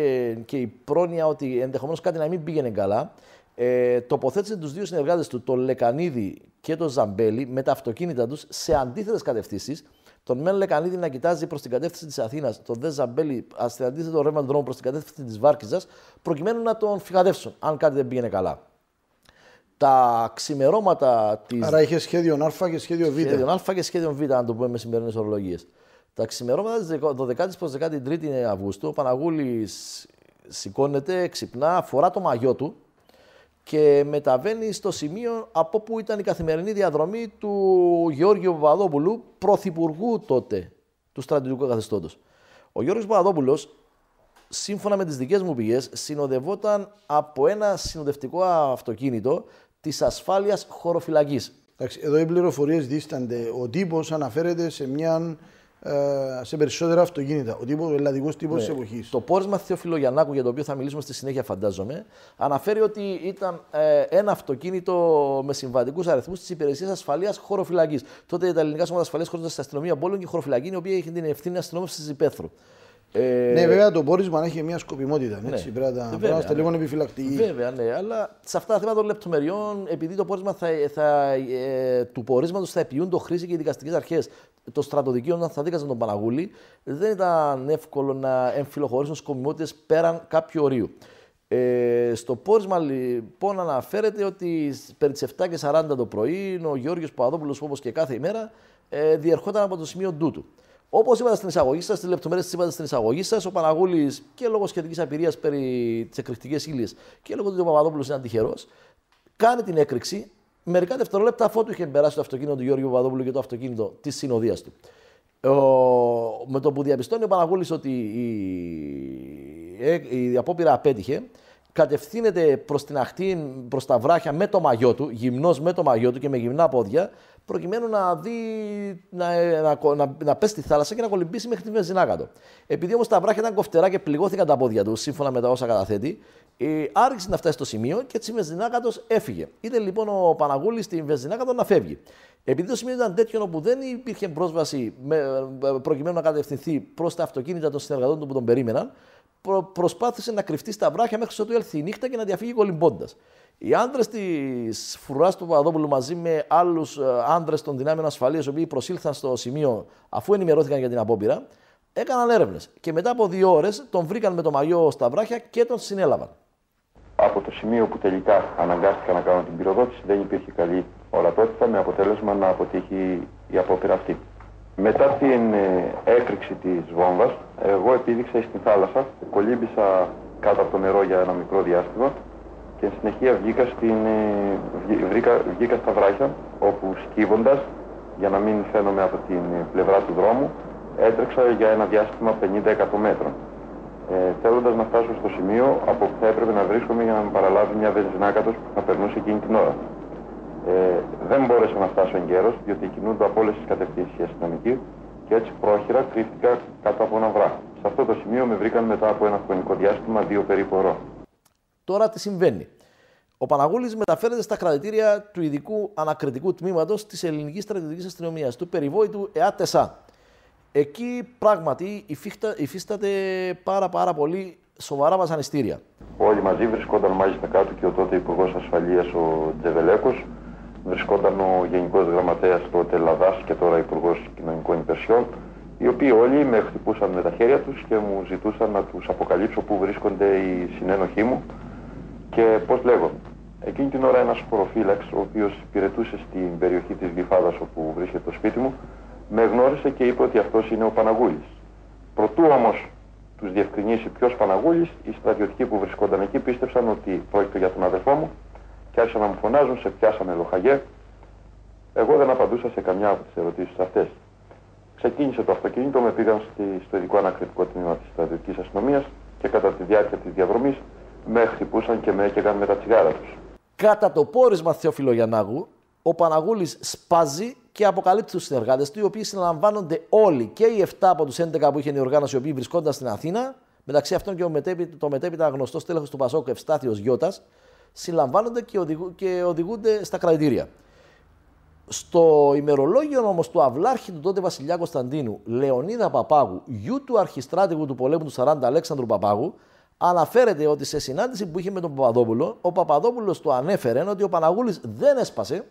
Speaker 2: και η πρόνοια ότι ενδεχομένως κάτι να μην πήγαινε καλά, ε, τοποθέτησε τους δύο συνεργάτες του, τον Λεκανίδη και τον Ζαμπέλη, με τα αυτοκίνητα τους σε αντίθετες κατευθύνσεις τον Μεν Λεκανίδη να κοιτάζει προς την κατεύθυνση της Αθήνας, τον Δε Ζαμπέλη, το ρεύμα του δρόμου προς την κατεύθυνση της Βάρκηζας, προκειμένου να τον φυγαδεύσουν, αν κάτι δεν πήγαινε καλά. Τα ξημερώματα της. Άρα είχε σχέδιο Α και σχέδιο Β. Σχέδιο Α και σχέδιο Β, αν το πούμε με σημερινές ορολογίες. Τα ξημερώματα της 12η προ 13η Αυγούστου, ο Παναγούλης σηκώνεται, ξυπνά, φορά το μαγιό του, και μεταβαίνει στο σημείο από που ήταν η καθημερινή διαδρομή του Γεώργιου Παπαδόπουλου, πρωθυπουργού τότε του στρατιωτικού καθεστώτος. Ο Γιώργος Παπαδόπουλος, σύμφωνα με τις δικές μου πηγές, συνοδευόταν από ένα συνοδευτικό αυτοκίνητο της ασφάλειας χωροφυλακής.
Speaker 1: Εδώ οι πληροφορίες δίστανται. Ο τύπος αναφέρεται σε μια ε, σε περισσότερα αυτοκίνητα. Ο τύπος, ο ελλαδικός τύπος ναι. τη
Speaker 2: εποχής. Το πόρισμα Θεοφιλογιανάκου, για το οποίο θα μιλήσουμε στη συνέχεια, φαντάζομαι, αναφέρει ότι ήταν ε, ένα αυτοκίνητο με συμβατικούς αριθμούς της Υπηρεσίας Ασφαλείας Χωροφυλακής. Τότε τα ελληνικά σώματα ασφαλείας χωρίζονταν στην αστυνομία πόλεων και χωροφυλακή, η οποία είχε την ευθύνη αστυνόμευση τη υπαίθρου.
Speaker 1: Ε... Ναι, βέβαια το πόρισμα να έχει μια σκοπιμότητα. Έτσι, ναι. πρέπει να είμαστε ναι. λίγο επιφυλακτικοί.
Speaker 2: Βέβαια, ναι, αλλά σε αυτά τα θέματα των λεπτομεριών, επειδή το πόρισμα θα, θα, ε, του πορίσματος θα επιούν το χρήση και οι δικαστικές αρχές. Το στρατοδικείο, όταν θα δίκαζαν τον Παναγούλη, δεν ήταν εύκολο να εμφυλοχωρήσουν σκοπιμότητες πέραν κάποιου ορίου. Ε, στο πόρισμα λοιπόν αναφέρεται ότι περί και 40 το πρωί ο Γιώργος Παδόπουλος όπως και κάθε ημέρα ε, διερχόταν από το σημείο ντου Όπως είπατε στην εισαγωγή σας, τις λεπτομέρειες τις είπατε στην εισαγωγή σας, ο Παναγούλης και λόγω σχετικής απειρίας περί της εκρηκτικής ύλης και λόγω του ότι ο Παπαδόπουλος είναι τυχερό, κάνει την έκρηξη. Μερικά δευτερόλεπτα αφού είχε περάσει το αυτοκίνητο του Γιώργου Παπαδόπουλου και το αυτοκίνητο της συνοδείας του. Ο, με το που διαπιστώνει ο Παναγούλης ότι η, η απόπειρα απέτυχε, κατευθύνεται προς την αχτή, προς τα βράχια με το μαγιό του, γυμνός με το μαγιό του και με γυμνά πόδια, προκειμένου να, δει, να, να, να, να πέσει στη θάλασσα και να κολυμπήσει μέχρι τη Βεζινάκατο. Επειδή όμως τα βράχια ήταν κοφτερά και πληγώθηκαν τα πόδια τους, σύμφωνα με τα όσα καταθέτει, ε, άρχισε να φτάσει στο σημείο και έτσι η βενζινά έφυγε. Είδε λοιπόν ο Παναγούλης στην Βεζινάκατο να φεύγει. Επειδή το σημείο ήταν τέτοιο όπου δεν υπήρχε πρόσβαση με, ε, προκειμένου να κατευθυνθεί προς τα αυτοκίνητα των συνεργατών του που τον περίμεναν, προσπάθησε να κρυφτεί στα βράχια μέχρι ότου έλθει η νύχτα και να διαφύγει κολυμπώντας. Οι άντρε της φρουράς του Παπαδόπουλου μαζί με άλλους ε, άντρε των δυνάμεων ασφαλείας, οι οποίοι προσήλθαν στο σημείο αφού ενημερώθηκαν για την απόπειρα, έκαναν έρευνες. Και μετά από δύο ώρες τον βρήκαν με το μαγιό στα βράχια και τον συνέλαβαν.
Speaker 3: Από το σημείο που τελικά αναγκάστηκα να κάνουν την πυροδότηση δεν υπήρχε καλή ορατότητα με αποτέλεσμα να αποτύχει η απόπειρα αυτή. Μετά την ε, έκρηξη της βόμβας, εγώ επίδειξα στην θάλασσα, κολύμπησα κάτω από το νερό για ένα μικρό διάστημα και συνεχεία βγήκα, στην, ε, βρήκα βγήκα στα βράχια, όπου σκύβοντας, για να μην φαίνομαι από την ε, πλευρά του δρόμου, έτρεξα για ένα διάστημα 50-100 μέτρων. θέλοντας να φτάσω στο σημείο από που θα έπρεπε να βρίσκομαι για να με παραλάβει μια βενζινάκατος που θα περνούσε εκείνη την ώρα. Ε, δεν μπόρεσα να φτάσω εν καιρό, διότι κινούνται από όλες τις κατευθύνσεις οι αστυνομικοί και έτσι πρόχειρα κρύφτηκα κάτω από ένα βράχο. Σε αυτό το σημείο με βρήκαν μετά από ένα χρονικό διάστημα δύο περίπου
Speaker 2: Τώρα τι συμβαίνει. Ο Παναγούλης μεταφέρεται στα κρατητήρια του ειδικού ανακριτικού τμήματος της Ελληνικής Στρατιωτικής Αστυνομίας, του περιβόητου ΕΑΤΕΣΑ. Εκεί πράγματι υφίσταται πάρα, πάρα πολύ σοβαρά βασανιστήρια.
Speaker 3: Όλοι μαζί βρισκόταν μάλιστα κάτω και ο τότε Υπουργός Ασφαλείας ο Τζεβελέκος, βρισκόταν ο Γενικός Γραμματέας τότε Ελλάδα και τώρα Υπουργός Κοινωνικών Υπηρεσιών, οι οποίοι όλοι με χτυπούσαν με τα χέρια τους και μου ζητούσαν να τους αποκαλύψω πού βρίσκονται οι συνένοχοί μου και πώς λέγονται. Εκείνη την ώρα ένας χωροφύλαξ, ο οποίος υπηρετούσε στην περιοχή της Γλυφάδας όπου βρίσκεται το σπίτι μου, με γνώρισε και είπε ότι αυτός είναι ο παναγούλης. Προτού όμως τους διευκρινίσει ποιος Παναγούλης, οι στρατιωτικοί που βρισκόταν εκεί πίστεψαν ότι πρόκειται για τον αδερφό μου και άρχισαν να μου φωνάζουν, σε πιάσανε λοχαγέ. Εγώ δεν απαντούσα σε καμιά από τις ερωτήσεις αυτές. Ξεκίνησε το αυτοκίνητο, με πήγαν στη, στο ειδικό ανακριτικό τμήμα της στρατιωτικής αστυνομίας και κατά τη διάρκεια της διαδρομής με χτυπούσαν και με έκαιγαν με τα τσιγάρα τους.
Speaker 2: Κατά το πόρισμα Γιαννάγου, ο Παναγούλης σπάζει και αποκαλύπτει τους συνεργάτες του, οι οποίοι συναλαμβάνονται όλοι και οι 7 από τους 11 που είχε η οργάνωση, οι οποίοι βρισκόταν στην Αθήνα, μεταξύ αυτών και ο μετέπει, το μετέπειτα γνωστό τέλεχο του Πασόκ Ευστάθιος Γιώτας, συλλαμβάνονται και, οδηγού, και οδηγούνται στα κρατήρια. Στο ημερολόγιο όμως του αυλάρχη του τότε Βασιλιά Κωνσταντίνου, Λεωνίδα Παπάγου, γιου του αρχιστράτηγου του πολέμου του 40 Αλέξανδρου Παπάγου, αναφέρεται ότι σε συνάντηση που είχε με τον Παπαδόπουλο, ο Παπαδόπουλος του ανέφερε ότι ο Παναγούλης δεν έσπασε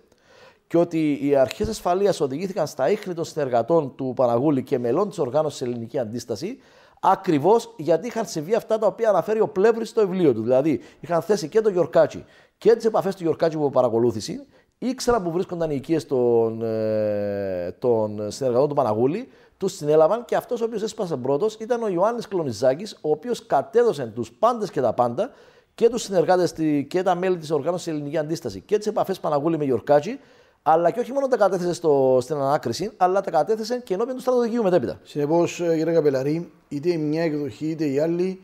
Speaker 2: και ότι οι αρχές ασφαλείας οδηγήθηκαν στα ίχνη των συνεργατών του Παναγούλη και μελών της οργάνωσης Ελληνική Αντίσταση, Ακριβώς γιατί είχαν συμβεί αυτά τα οποία αναφέρει ο Πλεύρης στο βιβλίο του. Δηλαδή, είχαν θέσει και τον Γιορκάτσι και τις επαφές του Γιορκάτσι που παρακολούθησε, ήξεραν που βρίσκονταν οι οικίες των, ε, των συνεργατών του Παναγούλη, τους συνέλαβαν και αυτός ο οποίος έσπασε πρώτος ήταν ο Ιωάννης Κλονιζάκης, ο οποίος κατέδωσε τους πάντες και τα πάντα και τους συνεργάτες και τα μέλη της οργάνωσης Ελληνική Αντίσταση και τις επαφές Παναγούλη με Γιορκάτσι αλλά και όχι μόνο τα κατέθεσε στο, στην ανάκριση, αλλά τα κατέθεσε και ενώπιον του στρατοδικείου μετέπειτα. Συνεπώς, ε, κύριε
Speaker 1: Καπελαρή, είτε η μια εκδοχή είτε η άλλη,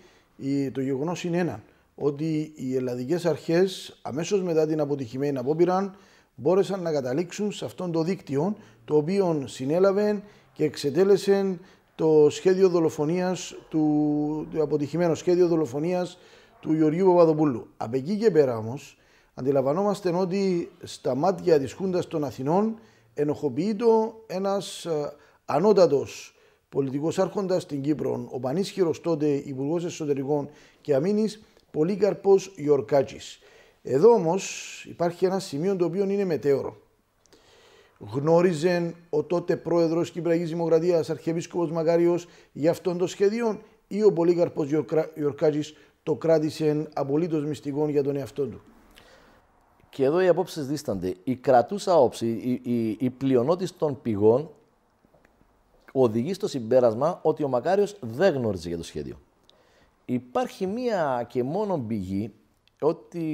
Speaker 1: το γεγονός είναι ένα. Ότι οι ελλαδικές αρχές, αμέσως μετά την αποτυχημένη απόπειρα, μπόρεσαν να καταλήξουν σε αυτόν το δίκτυο το οποίο συνέλαβε και εξετέλεσε το σχέδιο δολοφονίας του, το αποτυχημένο σχέδιο δολοφονίας του Γεωργίου Παπαδοπούλου. Από εκεί και πέρα όμως, αντιλαμβανόμαστε ότι στα μάτια της Χούντας των Αθηνών ενοχοποιείται ένας ε, ανώτατος πολιτικός άρχοντας στην Κύπρο, ο πανίσχυρος τότε Υπουργός Εσωτερικών και Αμήνης, Πολύκαρπος Γιορκάτσης. Εδώ όμως υπάρχει ένα σημείο το οποίο είναι μετέωρο. Γνώριζε ο τότε πρόεδρος Κυπριακής Δημοκρατίας, Αρχιεπίσκοπος Μακάριος, για αυτόν το σχεδίο ή ο Πολύκαρπος Γιορκάτζης το κράτησε απολύτως μυστικό για τον εαυτό του.
Speaker 2: Και εδώ οι απόψεις δίστανται. Η κρατούσα όψη, η, η, πλειονότητα των πηγών οδηγεί στο συμπέρασμα ότι ο Μακάριος δεν γνώριζε για το σχέδιο. Υπάρχει μία και μόνο πηγή ότι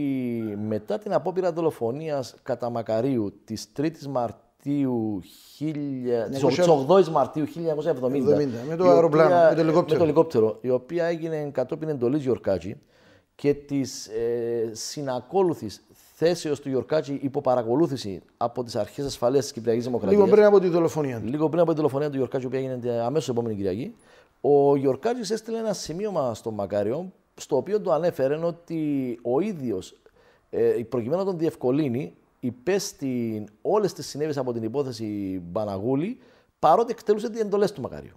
Speaker 2: μετά την απόπειρα δολοφονίας κατά Μακαρίου της 3 Μαρτίου 1000... 8 η Μαρτίου 1970 με το αεροπλάνο, με το ελικόπτερο. η οποία έγινε κατόπιν εντολής Γιορκάτζη και της ε, θέσεως του υπό παρακολούθηση από τις αρχές ασφαλείας της Κυπριακής Δημοκρατίας. Λίγο πριν από τη δολοφονία του. Λίγο πριν από τη δολοφονία του η που έγινε αμέσως επόμενη Κυριακή. Ο Γιορκάτζης έστειλε ένα σημείωμα στον Μακάριο, στο οποίο του ανέφερε ότι ο ίδιος, ε, προκειμένου να τον διευκολύνει, υπέστη όλες τις συνέβη από την υπόθεση Μπαναγούλη, παρότι εκτελούσε τις εντολές του Μακάριου.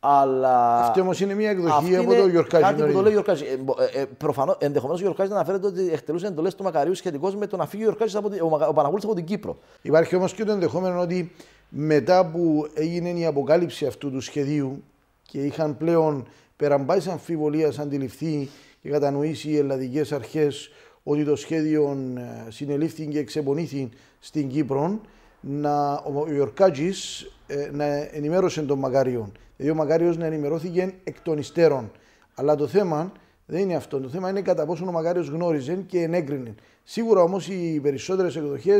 Speaker 2: Αλλά... Αυτή όμως είναι μια εκδοχή από τον Γιορκάζη. Κάτι που το λέει ο Γιορκάζη. Ε, ε, ε, προφανώς, ενδεχομένως ο Γιορκάζη να αναφέρεται ότι εκτελούσε εντολές του Μακαρίου σχετικώς με το να φύγει ο από, την, ο Παναγούλης από την Κύπρο.
Speaker 1: Υπάρχει όμως και το ενδεχόμενο ότι μετά που έγινε η αποκάλυψη αυτού του σχεδίου και είχαν πλέον περαμπάει αμφιβολίας αντιληφθεί και κατανοήσει οι ελλαδικές αρχές ότι το σχέδιο ε, συνελήφθη και εξεπονήθη στην Κύπρο, να, ο Ιωρκάτζη ε, να ενημέρωσε τον μαγάριον. Δηλαδή ο Μακάριο να ενημερώθηκε εκ των υστέρων. Αλλά το θέμα δεν είναι αυτό. Το θέμα είναι κατά πόσο ο Μακάριο γνώριζε και ενέκρινε. Σίγουρα όμως οι περισσότερες εκδοχές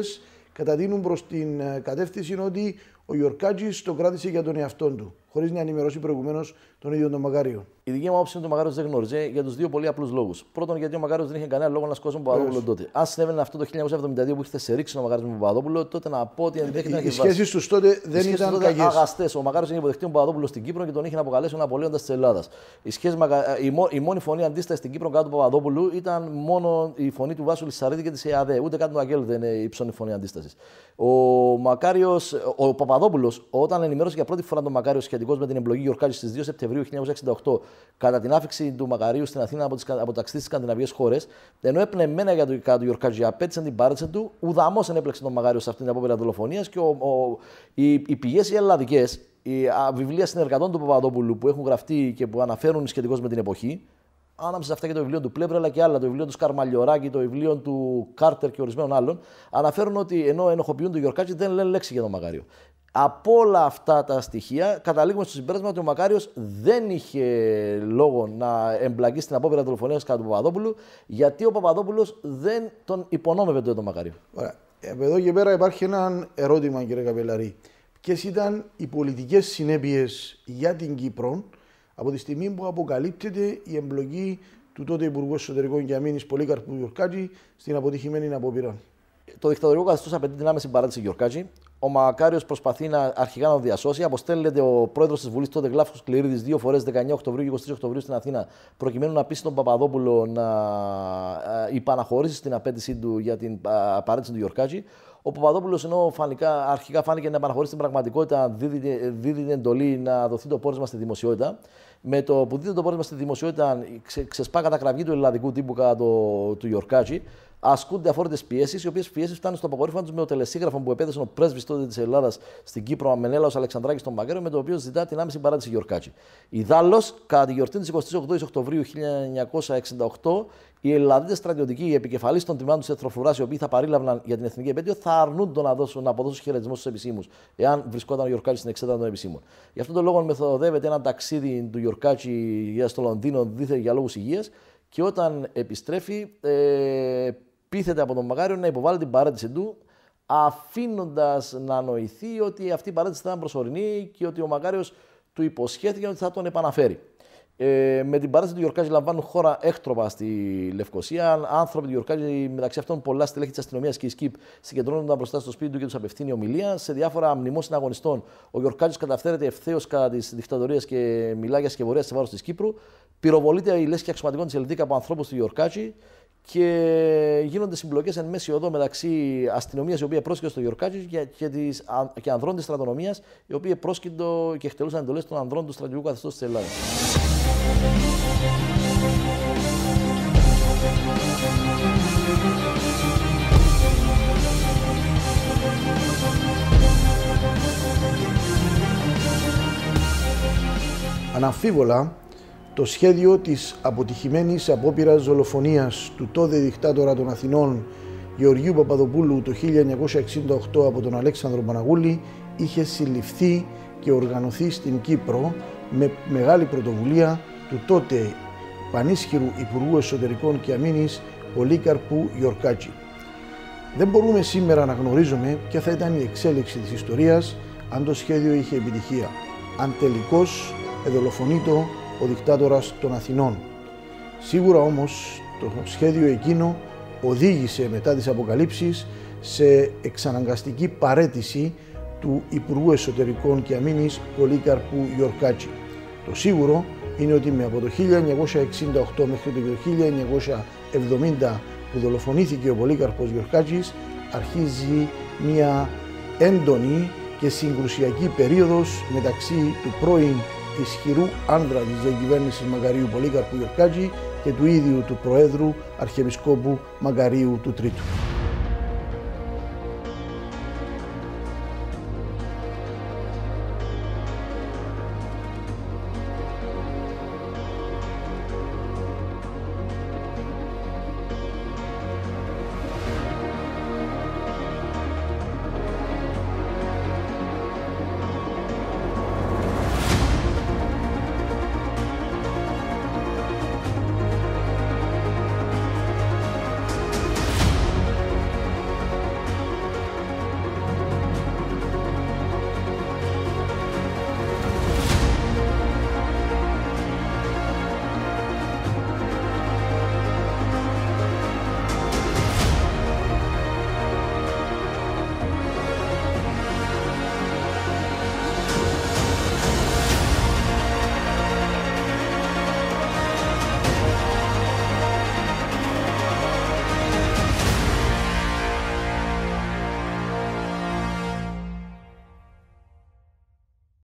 Speaker 1: καταδίνουν προς την ε, κατεύθυνση ότι ο Ιωρκάτζη το κράτησε για τον εαυτό του, χωρίς να ενημερώσει προηγουμένως
Speaker 2: τον ίδιο τον Μακαρίων. Η δική μου άποψη είναι ότι ο Μακάριο δεν γνώριζε για τους δύο πολύ απλούς λόγους. Πρώτον, γιατί ο Μακάριο δεν είχε κανένα λόγο να σκόσει τον Παπαδόπουλο τότε. Αν συνέβαινε αυτό το 1972 που είχε σε ρίξει ο Μακάριο με τον Παπαδόπουλο, τότε να πω ότι ενδέχεται να έχει Οι σχέσει
Speaker 1: τους τότε δεν οι ήταν τότε αγαστές.
Speaker 2: Ο Μακάριο είχε υποδεχτεί τον Παπαδόπουλο στην Κύπρο και τον είχε αποκαλέσει ο Ναπολέοντα της Ελλάδας. Ε, η, η, μό, η μόνη φωνή αντίσταση στην Κύπρο κάτω του Παπαδόπουλου ήταν μόνο η φωνή του Βάσου Λισαρίδη και της ΕΑΔΕ. Ούτε κάτι του Αγγέλου δεν υψώνει ε, φωνή αντίστασης. Ο, Μακάριος, ο Παπαδόπουλος, όταν ενημέρωσε για πρώτη φορά τον Μακάριο σχετικός με την εμπλογή Γιορκάλη στι 2 Σεπτεμβρίου 1968 κατά την άφηξη του Μαγαρίου στην Αθήνα από, τις, από ταξίδι στις Σκανδιναβικές χώρες, ενώ επνευμένα για το κατά του την πάρτσα του, ουδαμός ενέπλεξε τον Μαγαρίο σε αυτήν την απόπειρα δολοφονίας και ο, οι, οι πηγές οι ελλαδικές, οι βιβλία συνεργατών του Παπαδόπουλου που έχουν γραφτεί και που αναφέρουν σχετικώς με την εποχή, Ανάμεσα σε αυτά και το βιβλίο του Πλεύρα, αλλά και άλλα, το βιβλίο του Σκαρμαλιωράκη, το βιβλίο του Κάρτερ και ορισμένων άλλων, αναφέρουν ότι ενώ ενοχοποιούν τον Γιωρκάκη δεν λένε λέξη για τον Μακάριο. Από όλα αυτά τα στοιχεία καταλήγουμε στο συμπέρασμα ότι ο Μακάριος δεν είχε λόγο να εμπλακεί στην απόπειρα δολοφονίας κατά του Παπαδόπουλου, γιατί ο Παπαδόπουλος δεν τον υπονόμευε τότε τον Μακάριο. Ωραία. Ε, εδώ και πέρα υπάρχει
Speaker 1: ένα ερώτημα, κύριε Καπελαρή. Ποιες ήταν οι πολιτικές συνέπειες για την Κύπρο από τη στιγμή που αποκαλύπτεται η εμπλοκή του τότε Υπουργού Εσωτερικών και Αμήνη Πολύκαρπου Γιορκάτζη στην αποτυχημένη απόπειρα.
Speaker 2: Το δικτατορικό καθεστώς απαιτεί την άμεση παράτηση Γιορκάτζη. Ο Μακάριος προσπαθεί να αρχικά να το διασώσει. Αποστέλλεται ο πρόεδρος της Βουλής, τότε Γλάφος Κληρίδης, δύο φορές 19 Οκτωβρίου και 23 Οκτωβρίου στην Αθήνα, προκειμένου να πείσει τον Παπαδόπουλο να υπαναχωρήσει στην απέτησή του για την παράτηση του Γιορκάτζη. Ο Παπαδόπουλος, ενώ φανικά, αρχικά φάνηκε να επαναχωρήσει την πραγματικότητα, δίδει, δίδει την εντολή να δοθεί το πόρισμα στη δημοσιότητα με το που δείτε το πρόβλημα στη δημοσιότητα ξε, ξεσπά κατά κραυγή του ελληνικού τύπου κατά το, του Ιορκάτζη, ασκούνται αφόρητες πιέσεις, οι οποίες πιέσεις φτάνουν στο αποκορύφωμα τους με το τελεσίγραφο που επέδεσε ο πρέσβης τότε της Ελλάδας στην Κύπρο, Αμενέλαος Αλεξανδράκης στον Μαγκέρο, με το οποίο ζητά την άμεση παράτηση Γιορκάκη. Ιδάλω, κατά τη γιορτή της 28η Οκτωβρίου 1968, οι Ελλαδίτε στρατιωτικοί, οι επικεφαλεί των τμήματων τη Εθροφουρά, οι οποίοι θα παρήλαβαν για την εθνική επέτειο, θα αρνούνται να, δώσουν, να αποδώσουν χαιρετισμό στους επισήμους, εάν βρισκόταν ο Γιορκάκη στην εξέταση των επισήμων. Γι' αυτόν τον λόγο μεθοδεύεται ένα ταξίδι του Γιορκάκη στο Λονδίνο δίθεν για λόγους υγείας και όταν επιστρέφει, ε, πείθεται από τον Μακάριο να υποβάλει την παράτηση του, αφήνοντας να νοηθεί ότι αυτή η παράτηση θα ήταν προσωρινή και ότι ο Μακάριος του υποσχέθηκε ότι θα τον επαναφέρει. Ε, με την παράτηση του Γιορκάζη λαμβάνουν χώρα έκτροπα στη Λευκοσία. Άνθρωποι του Γιορκάζη, μεταξύ αυτών πολλά στελέχη της αστυνομίας και η ΣΚΙΠ, συγκεντρώνονταν μπροστά στο σπίτι του και τους απευθύνει ομιλία. Σε διάφορα μνημό συναγωνιστών, ο Γιορκάζης καταφέρεται ευθέως κατά τη δικτατορία και μιλά για σκευωρίας σε βάρος της Κύπρου. Πυροβολείται η λέσχη αξιωματικών της Ελδίκα από ανθρώπους του Γιορκάζη και γίνονται συμπλοκές εν μέση οδό μεταξύ αστυνομίας η οποία πρόσκειται στο Γιορκάτζι και, και ανδρών της στρατονομίας οι οποίοι πρόσκειτο και εκτελούσαν εντολές των ανδρών του στρατηγικού καθεστώ της Ελλάδας.
Speaker 1: Αναμφίβολα, το σχέδιο της αποτυχημένης απόπειρας δολοφονίας του τότε δικτάτορα των Αθηνών Γεωργίου Παπαδοπούλου το 1968 από τον Αλέξανδρο Παναγούλη είχε συλληφθεί και οργανωθεί στην Κύπρο με μεγάλη πρωτοβουλία του τότε πανίσχυρου Υπουργού Εσωτερικών και Αμήνης Πολύκαρπου Γιορκάτσι. Δεν μπορούμε σήμερα να γνωρίζουμε ποια θα ήταν η εξέλιξη της ιστορίας αν το σχέδιο είχε επιτυχία, αν τελικώς εδολοφονεί ο δικτάτορας των Αθηνών. Σίγουρα όμως το σχέδιο εκείνο οδήγησε μετά τις αποκαλύψεις σε εξαναγκαστική παρέτηση του Υπουργού Εσωτερικών και Αμήνης Πολύκαρπου Γιορκάτσι. Το σίγουρο είναι ότι με από το 1968 μέχρι το 1970 που δολοφονήθηκε ο Πολύκαρπος Γιορκάτσις αρχίζει μια έντονη και συγκρουσιακή περίοδος μεταξύ του πρώην ισχυρού άντρα της διακυβέρνησης Μαγαρίου Πολύκαρπου Γιορκάτζη και του ίδιου του Προέδρου Αρχιεπισκόπου Μαγαρίου του Τρίτου.